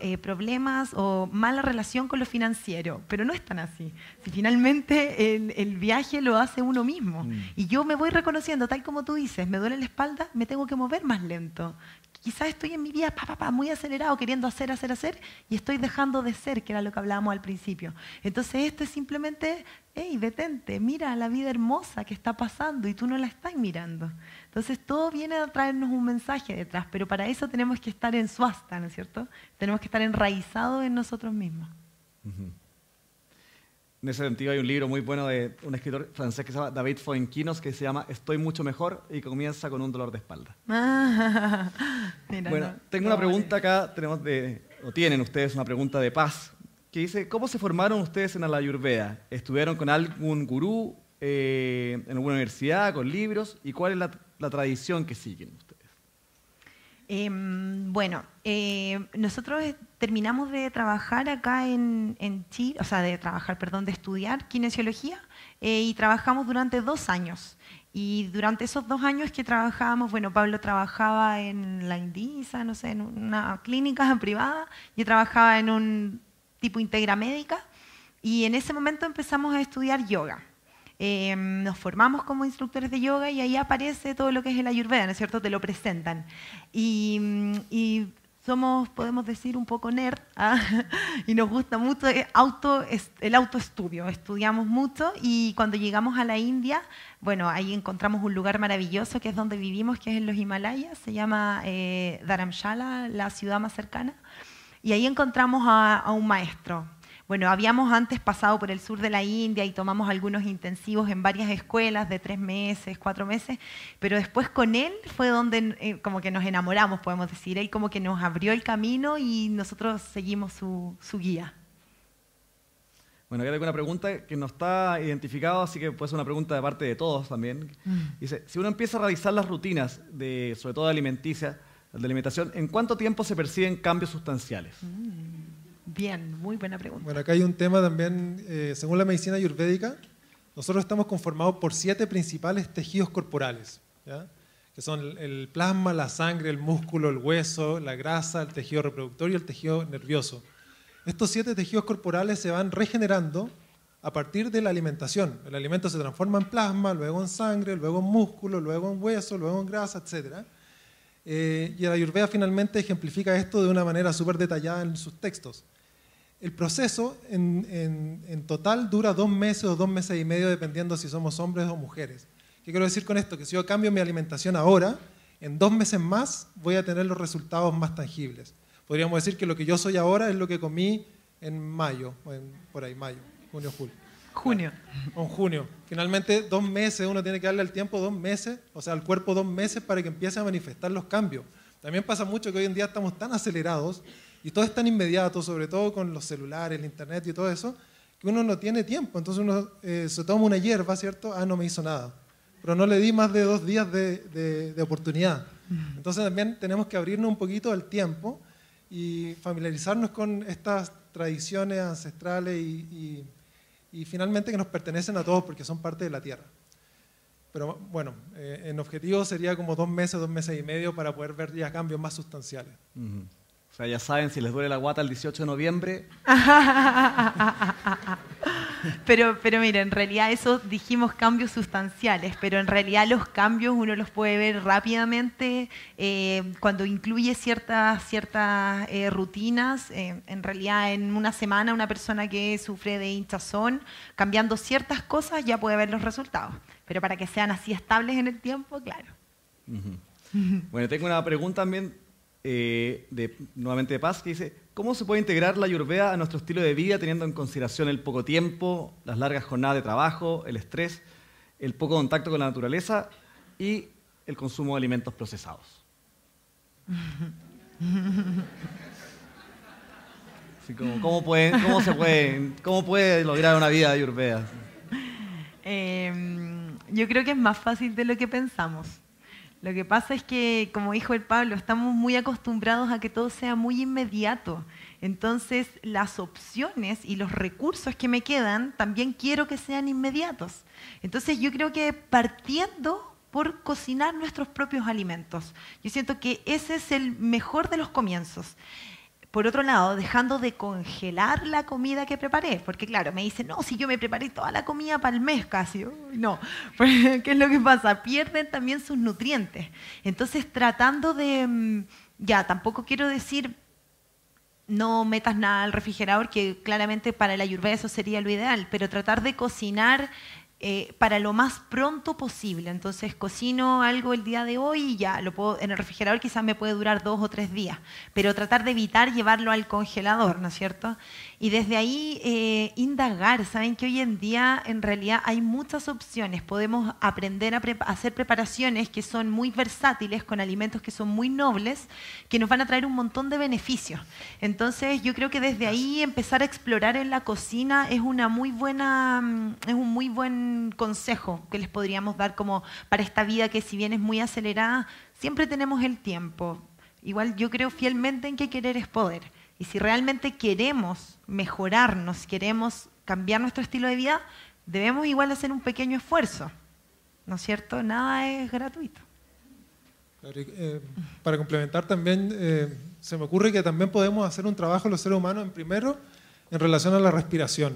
eh, problemas o mala relación con lo financiero, pero no es tan así. Si finalmente el, el viaje lo hace uno mismo. Mm. Y yo me voy reconociendo, tal como tú dices, me duele la espalda, me tengo que mover más lento Quizás estoy en mi vida muy acelerado, queriendo hacer, hacer, hacer, y estoy dejando de ser, que era lo que hablábamos al principio. Entonces esto es simplemente, hey, detente, mira la vida hermosa que está pasando y tú no la estás mirando. Entonces todo viene a traernos un mensaje detrás, pero para eso tenemos que estar en suasta, ¿no es cierto? Tenemos que estar enraizados en nosotros mismos. En ese sentido hay un libro muy bueno de un escritor francés que se llama David Foenquinos que se llama Estoy mucho mejor y comienza con un dolor de espalda. bueno, tengo una pregunta acá, tenemos de, o tienen ustedes una pregunta de paz, que dice, ¿cómo se formaron ustedes en la Ayurveda? estuvieron con algún gurú, eh, en alguna universidad, con libros? ¿Y cuál es la, la tradición que siguen ustedes? Em, bueno, eh, nosotros eh, terminamos de trabajar acá en, Chile, o sea, de trabajar, perdón, de estudiar kinesiología eh, y trabajamos durante dos años. Y durante esos dos años que trabajábamos, bueno, Pablo trabajaba en la Indisa, no sé, en una clínica privada, yo trabajaba en un tipo integra médica y en ese momento empezamos a estudiar yoga. Eh, nos formamos como instructores de yoga y ahí aparece todo lo que es el ayurveda, ¿no es cierto? Te lo presentan. Y, somos, podemos decir, un poco nerd ¿ah? y nos gusta mucho el, auto, el autoestudio, estudiamos mucho y cuando llegamos a la India, bueno, ahí encontramos un lugar maravilloso que es donde vivimos, que es en los Himalayas, se llama eh, Dharamshala, la ciudad más cercana, y ahí encontramos a un maestro bueno, habíamos antes pasado por el sur de la India y tomamos algunos intensivos en varias escuelas de tres meses, cuatro meses, pero después con él fue donde eh, como que nos enamoramos, podemos decir. Él como que nos abrió el camino y nosotros seguimos su, guía. Bueno, aquí hay una pregunta que no está identificada, así que puede ser una pregunta de parte de todos también. Mm. Dice, si uno empieza a realizar las rutinas, de, sobre todo alimenticia, de alimentación, ¿en cuánto tiempo se perciben cambios sustanciales? Mm. Bien, muy buena pregunta. Bueno, acá hay un tema también, eh, según la medicina ayurvédica, nosotros estamos conformados por siete principales tejidos corporales, que son el plasma, la sangre, el músculo, el hueso, la grasa, el tejido reproductor y el tejido nervioso. Estos siete tejidos corporales se van regenerando a partir de la alimentación. El alimento se transforma en plasma, luego en sangre, luego en músculo, luego en hueso, luego en grasa, etc. Eh, y la Ayurveda finalmente ejemplifica esto de una manera súper detallada en sus textos. El proceso en, total dura dos meses o dos meses y medio, dependiendo si somos hombres o mujeres. ¿Qué quiero decir con esto? Que si yo cambio mi alimentación ahora, en dos meses más voy a tener los resultados más tangibles. Podríamos decir que lo que yo soy ahora es lo que comí en mayo, en, por ahí, mayo, junio, julio. Junio. O en junio. Finalmente, dos meses, uno tiene que darle al tiempo, dos meses, o sea, al cuerpo dos meses para que empiece a manifestar los cambios. También pasa mucho que hoy en día estamos tan acelerados y todo es tan inmediato, sobre todo con los celulares, el internet y todo eso, que uno no tiene tiempo. Entonces uno eh, se toma una hierba, ¿cierto? Ah, no me hizo nada. Pero no le di más de dos días de, oportunidad. Entonces también tenemos que abrirnos un poquito al tiempo y familiarizarnos con estas tradiciones ancestrales y, finalmente que nos pertenecen a todos porque son parte de la tierra. Pero bueno, eh, en objetivo sería como dos meses, dos meses y medio para poder ver ya cambios más sustanciales. O sea, ya saben, si les duele la guata el 18 de noviembre. pero, pero mira, en realidad eso dijimos cambios sustanciales, pero en realidad los cambios uno los puede ver rápidamente eh, cuando incluye ciertas, ciertas eh, rutinas. Eh, en realidad en una semana una persona que sufre de hinchazón, cambiando ciertas cosas ya puede ver los resultados. Pero para que sean así estables en el tiempo, claro. bueno, tengo una pregunta también eh, de, nuevamente de Paz, que dice, ¿cómo se puede integrar la ayurveda a nuestro estilo de vida teniendo en consideración el poco tiempo, las largas jornadas de trabajo, el estrés, el poco contacto con la naturaleza y el consumo de alimentos procesados? ¿cómo, se puede, ¿Cómo puede lograr una vida yurbea? Em, yo creo que es más fácil de lo que pensamos. Lo que pasa es que, como dijo el Pablo, estamos muy acostumbrados a que todo sea muy inmediato. Entonces, las opciones y los recursos que me quedan también quiero que sean inmediatos. Entonces, yo creo que partiendo por cocinar nuestros propios alimentos. Yo siento que ese es el mejor de los comienzos por otro lado, dejando de congelar la comida que preparé, porque claro, me dicen, no, si yo me preparé toda la comida para el mes casi, no, pues, ¿qué es lo que pasa? Pierden también sus nutrientes. Entonces, tratando de, mm, ya, tampoco quiero decir, no metas nada al refrigerador, que claramente para la ayurveda eso sería lo ideal, pero tratar de cocinar eh, para lo más pronto posible. Entonces cocino algo el día de hoy y ya, lo puedo, en el refrigerador quizás me puede durar dos o tres días, pero tratar de evitar llevarlo al congelador, ¿no es cierto? Y desde ahí eh, indagar, saben que hoy en día en realidad hay muchas opciones, podemos aprender a hacer preparaciones que son muy versátiles, con alimentos que son muy nobles, que nos van a traer un montón de beneficios. Entonces yo creo que desde ahí empezar a explorar en la cocina es, una muy buena, mm, es un muy buen consejo que les podríamos dar como para esta vida que si bien es muy acelerada, siempre tenemos el tiempo. Igual yo creo fielmente en que querer es poder. Y si realmente queremos mejorarnos, queremos cambiar nuestro estilo de vida, debemos igual hacer un pequeño esfuerzo, ¿no es cierto? Nada es gratuito. Eh, para complementar también, eh, se me ocurre que también podemos hacer un trabajo los seres humanos en primero en relación a la respiración.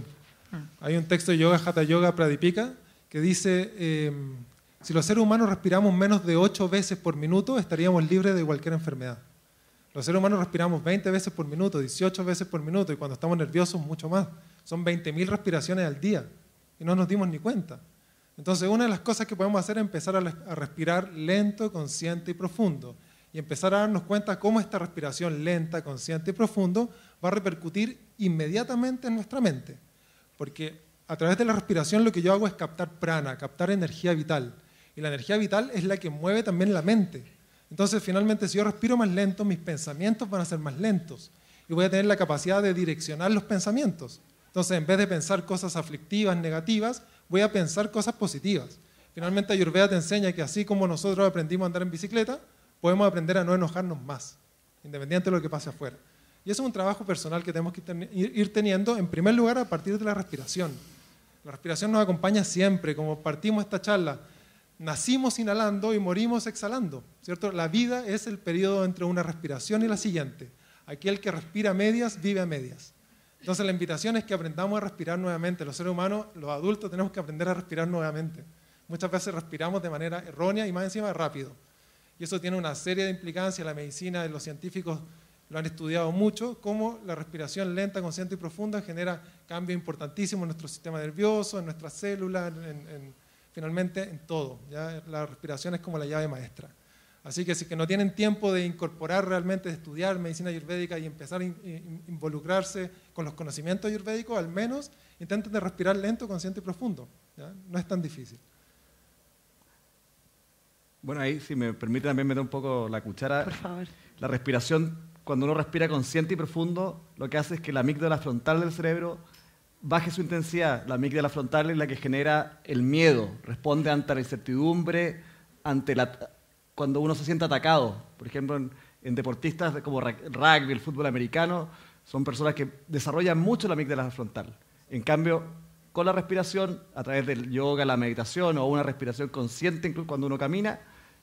Mm. Hay un texto de Yoga Hatha Yoga Pradipika que dice, eh, si los seres humanos respiramos menos de ocho veces por minuto, estaríamos libres de cualquier enfermedad. Los seres humanos respiramos 20 veces por minuto, 18 veces por minuto y cuando estamos nerviosos mucho más. Son 20.000 respiraciones al día y no nos dimos ni cuenta. Entonces, una de las cosas que podemos hacer es empezar a respirar lento, consciente y profundo. Y empezar a darnos cuenta cómo esta respiración lenta, consciente y profundo va a repercutir inmediatamente en nuestra mente. Porque a través de la respiración lo que yo hago es captar prana, captar energía vital. Y la energía vital es la que mueve también la mente. Entonces, finalmente, si yo respiro más lento, mis pensamientos van a ser más lentos y voy a tener la capacidad de direccionar los pensamientos. Entonces, en vez de pensar cosas aflictivas, negativas, voy a pensar cosas positivas. Finalmente, Ayurveda te enseña que así como nosotros aprendimos a andar en bicicleta, podemos aprender a no enojarnos más, independiente de lo que pase afuera. Y eso es un trabajo personal que tenemos que ir teniendo, en primer lugar, a partir de la respiración. La respiración nos acompaña siempre, como partimos esta charla. Nacimos inhalando y morimos exhalando, ¿cierto? La vida es el periodo entre una respiración y la siguiente. Aquel que respira a medias vive a medias. Entonces la invitación es que aprendamos a respirar nuevamente. Los seres humanos, los adultos, tenemos que aprender a respirar nuevamente. Muchas veces respiramos de manera errónea y más encima rápido. Y eso tiene una serie de implicancias. La medicina, los científicos lo han estudiado mucho, cómo la respiración lenta, consciente y profunda genera cambios importantísimos en nuestro sistema nervioso, en nuestras células, en finalmente en todo. ¿ya? La respiración es como la llave maestra. Así que si no tienen tiempo de incorporar realmente, de estudiar medicina ayurvédica y empezar a involucrarse con los conocimientos ayurvédicos, al menos intenten de respirar lento, consciente y profundo. No es tan difícil. Bueno, ahí si me permite también meter un poco la cuchara. Por favor. La respiración, cuando uno respira consciente y profundo, lo que hace es que la amígdala frontal del cerebro baje su intensidad. La amígdala frontal es la que genera el miedo, responde ante la incertidumbre, ante la, cuando uno se siente atacado. Por ejemplo, en, deportistas como rugby, el fútbol americano, son personas que desarrollan mucho la amígdala frontal. En cambio, con la respiración, a través del yoga, la meditación o una respiración consciente, incluso cuando uno camina,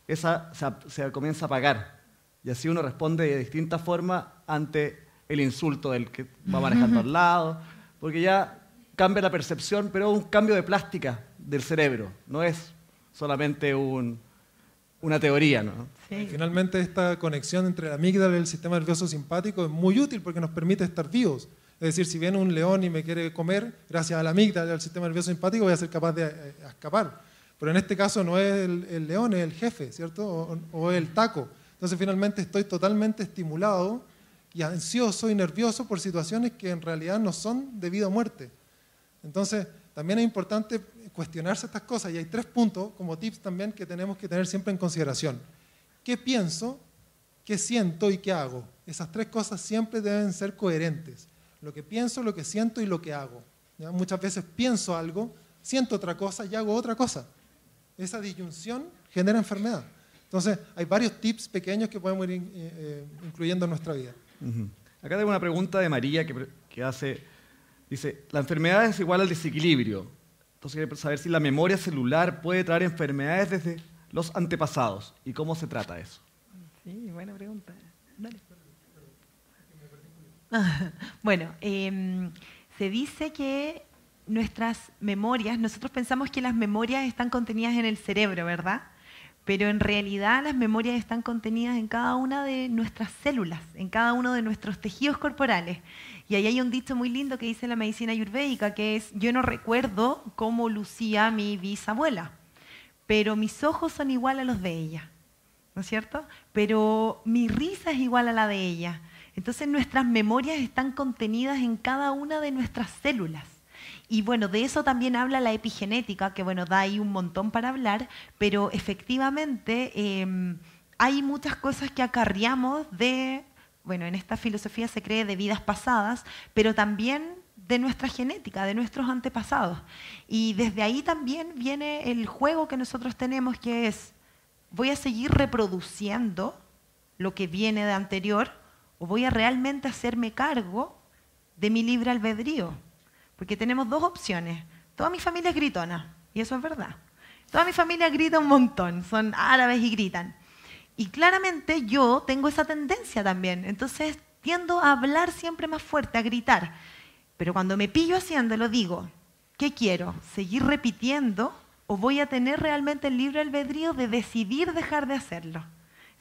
esa se, comienza a apagar. Y así uno responde de distinta forma ante el insulto del que va manejando al lado, porque ya cambia la percepción, pero es un cambio de plástica del cerebro, no es solamente una teoría. Finalmente esta conexión entre la amígdala y el sistema nervioso simpático es muy útil porque nos permite estar vivos. Es decir, si viene un león y me quiere comer, gracias a la amígdala y al sistema nervioso simpático voy a ser capaz de eh, escapar. Pero en este caso no es el, león, es el jefe, ¿cierto? O, o el taco. Entonces finalmente estoy totalmente estimulado y ansioso y nervioso por situaciones que en realidad no son de vida o muerte. Entonces, también es importante cuestionarse estas cosas y hay tres puntos como tips también que tenemos que tener siempre en consideración. ¿Qué pienso? ¿Qué siento y qué hago? Esas tres cosas siempre deben ser coherentes. Lo que pienso, lo que siento y lo que hago. Muchas veces pienso algo, siento otra cosa y hago otra cosa. Esa disyunción genera enfermedad. Entonces, hay varios tips pequeños que podemos ir eh, eh, incluyendo en nuestra vida. Acá tengo una pregunta de María que, hace, dice, la enfermedad es igual al desequilibrio. Entonces quiere saber si la memoria celular puede traer enfermedades desde los antepasados y cómo se trata eso. Sí, buena pregunta. bueno, em, se dice que nuestras memorias, nosotros pensamos que las memorias están contenidas en el cerebro, ¿verdad? pero en realidad las memorias están contenidas en cada una de nuestras células, en cada uno de nuestros tejidos corporales. Y ahí hay un dicho muy lindo que dice la medicina ayurvédica, que es, yo no recuerdo cómo lucía mi bisabuela, pero mis ojos son igual a los de ella, ¿no es cierto? Pero mi risa es igual a la de ella. Entonces nuestras memorias están contenidas en cada una de nuestras células. Y bueno, de eso también habla la epigenética, que bueno, da ahí un montón para hablar, pero efectivamente em, hay muchas cosas que acarriamos de, bueno, en esta filosofía se cree de vidas pasadas, pero también de nuestra genética, de nuestros antepasados. Y desde ahí también viene el juego que nosotros tenemos, que es, voy a seguir reproduciendo lo que viene de anterior o voy a realmente hacerme cargo de mi libre albedrío. Porque tenemos dos opciones. Toda mi familia es gritona, y eso es verdad. Toda mi familia grita un montón, son árabes y gritan. Y claramente yo tengo esa tendencia también. Entonces tiendo a hablar siempre más fuerte, a gritar. Pero cuando me pillo haciéndolo, digo, ¿qué quiero? ¿Seguir repitiendo o voy a tener realmente el libre albedrío de decidir dejar de hacerlo?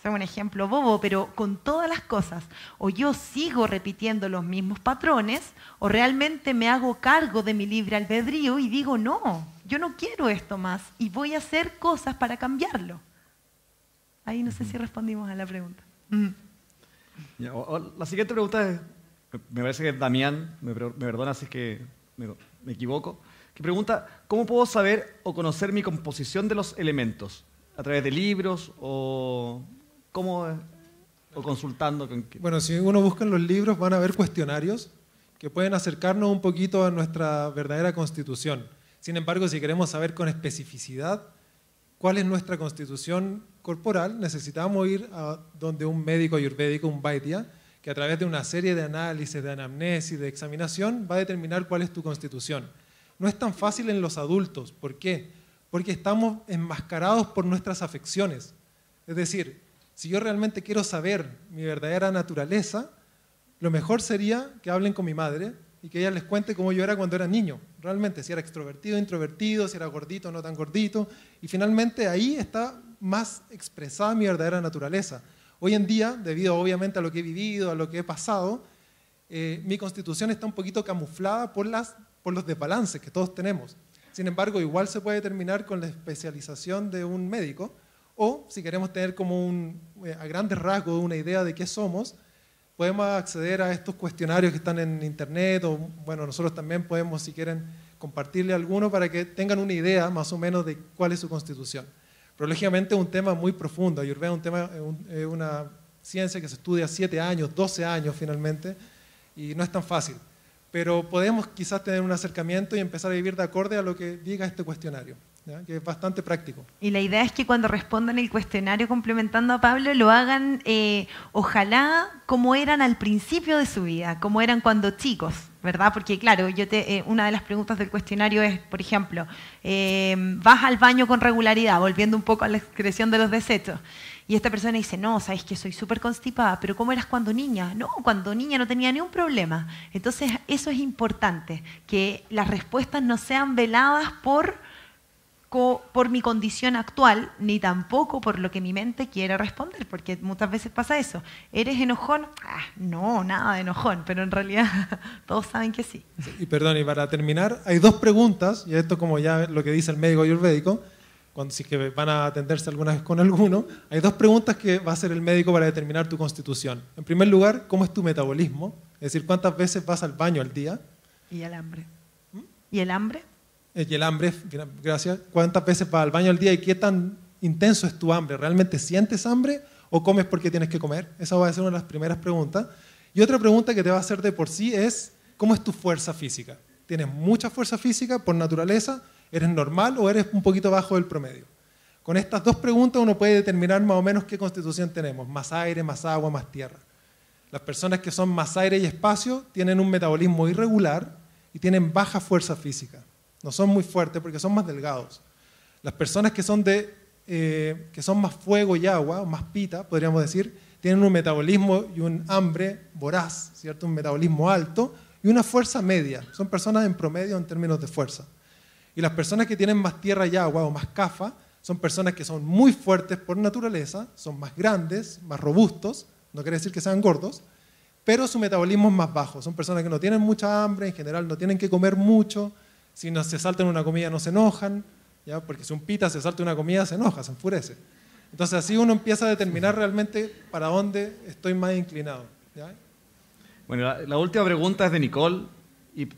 Soy un ejemplo bobo, pero con todas las cosas, o yo sigo repitiendo los mismos patrones, o realmente me hago cargo de mi libre albedrío y digo, no, yo no quiero esto más y voy a hacer cosas para cambiarlo. Ahí no sé si respondimos a la pregunta. Mm. la siguiente pregunta es, me parece que Damián, me, perdona si es que me, me equivoco, que pregunta, ¿cómo puedo saber o conocer mi composición de los elementos? ¿A través de libros o ¿Cómo o consultando con Bueno, si uno busca en los libros van a ver cuestionarios que pueden acercarnos un poquito a nuestra verdadera constitución. Sin embargo, si queremos saber con especificidad cuál es nuestra constitución corporal, necesitamos ir a donde un médico ayurvédico, un Vaidya, que a través de una serie de análisis, de anamnesis, de examinación, va a determinar cuál es tu constitución. No es tan fácil en los adultos. ¿Por qué? Porque estamos enmascarados por nuestras afecciones. Es decir, si yo realmente quiero saber mi verdadera naturaleza, lo mejor sería que hablen con mi madre y que ella les cuente cómo yo era cuando era niño, realmente, si era extrovertido, introvertido, si era gordito, no tan gordito, y finalmente ahí está más expresada mi verdadera naturaleza. Hoy en día, debido obviamente a lo que he vivido, a lo que he pasado, eh, mi constitución está un poquito camuflada por, las, por los desbalances que todos tenemos. Sin embargo, igual se puede terminar con la especialización de un médico, o si queremos tener como un, eh, a grandes rasgos una idea de qué somos, podemos acceder a estos cuestionarios que están en internet o bueno, nosotros también podemos, si quieren, compartirle alguno para que tengan una idea más o menos de cuál es su constitución. Pero lógicamente es un tema muy profundo, Ayurveda es, tema, es una ciencia que se estudia siete años, 12 años finalmente, y no es tan fácil. Pero podemos quizás tener un acercamiento y empezar a vivir de acorde a lo que diga este cuestionario que es bastante práctico. Y la idea es que cuando respondan el cuestionario complementando a Pablo, lo hagan eh, ojalá como eran al principio de su vida, como eran cuando chicos, ¿verdad? Porque claro, yo te, eh, una de las preguntas del cuestionario es, por ejemplo, eh, vas al baño con regularidad, volviendo un poco a la excreción de los desechos. Y esta persona dice, no, sabes que soy súper constipada, pero ¿cómo eras cuando niña? No, cuando niña no tenía ningún problema. Entonces, eso es importante, que las respuestas no sean veladas por por mi condición actual, ni tampoco por lo que mi mente quiere responder, porque muchas veces pasa eso. ¿Eres enojón? Ah, no, nada de enojón, pero en realidad todos saben que sí. Y perdón, y para terminar, hay dos preguntas, y esto como ya lo que dice el médico ayurvédico, cuando si es que van a atenderse alguna vez con alguno, hay dos preguntas que va a hacer el médico para determinar tu constitución. En primer lugar, ¿cómo es tu metabolismo? Es decir, ¿cuántas veces vas al baño al día? Y el hambre. ¿Mm? ¿Y el hambre? Eh, y el hambre, gracias, cuántas veces vas al baño al día y qué tan intenso es tu hambre. ¿Realmente sientes hambre o comes porque tienes que comer? Esa va a ser una de las primeras preguntas. Y otra pregunta que te va a hacer de por sí es, ¿cómo es tu fuerza física? ¿Tienes mucha fuerza física por naturaleza? ¿Eres normal o eres un poquito bajo del promedio? Con estas dos preguntas uno puede determinar más o menos qué constitución tenemos, más aire, más agua, más tierra. Las personas que son más aire y espacio tienen un metabolismo irregular y tienen baja fuerza física no son muy fuertes porque son más delgados. Las personas que son, eh, que son más fuego y agua, más pita, podríamos decir, tienen un metabolismo y un hambre voraz, ¿cierto? Un metabolismo alto y una fuerza media. Son personas en promedio en términos de fuerza. Y las personas que tienen más tierra y agua o más cafa son personas que son muy fuertes por naturaleza, son más grandes, más robustos, no quiere decir que sean gordos, pero su metabolismo es más bajo. Son personas que no tienen mucha hambre, en general no tienen que comer mucho, si no se saltan una comida no se enojan, ¿ya? porque si un pita se salta una comida se enoja, se enfurece. Entonces así uno empieza a determinar realmente para dónde estoy más inclinado. Bueno, la, última pregunta es de Nicole y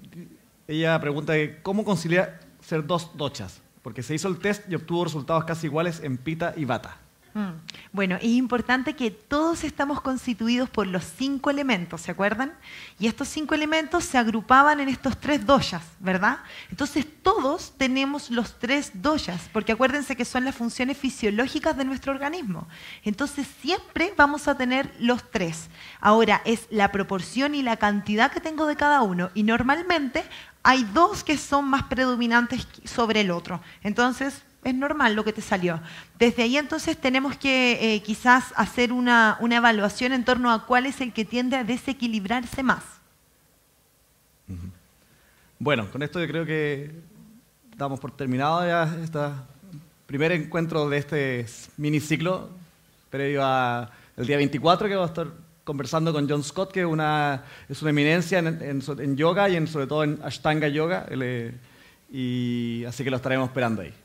ella pregunta cómo conciliar ser dos dochas, porque se hizo el test y obtuvo resultados casi iguales en pita y bata. Mm. Bueno, es importante que todos estamos constituidos por los cinco elementos, ¿se acuerdan? Y estos cinco elementos se agrupaban en estos tres doyas, ¿verdad? Entonces todos tenemos los tres doyas, porque acuérdense que son las funciones fisiológicas de nuestro organismo. Entonces siempre vamos a tener los tres. Ahora es la proporción y la cantidad que tengo de cada uno. Y normalmente hay dos que son más predominantes sobre el otro. Entonces es normal lo que te salió. Desde ahí entonces tenemos que eh, quizás hacer una, evaluación en torno a cuál es el que tiende a desequilibrarse más. Bueno, con esto yo creo que damos por terminado ya este primer encuentro de este miniciclo previo al día 24 que va a estar conversando con John Scott, que es una eminencia en, yoga y en, sobre todo en Ashtanga Yoga. y así que lo estaremos esperando ahí.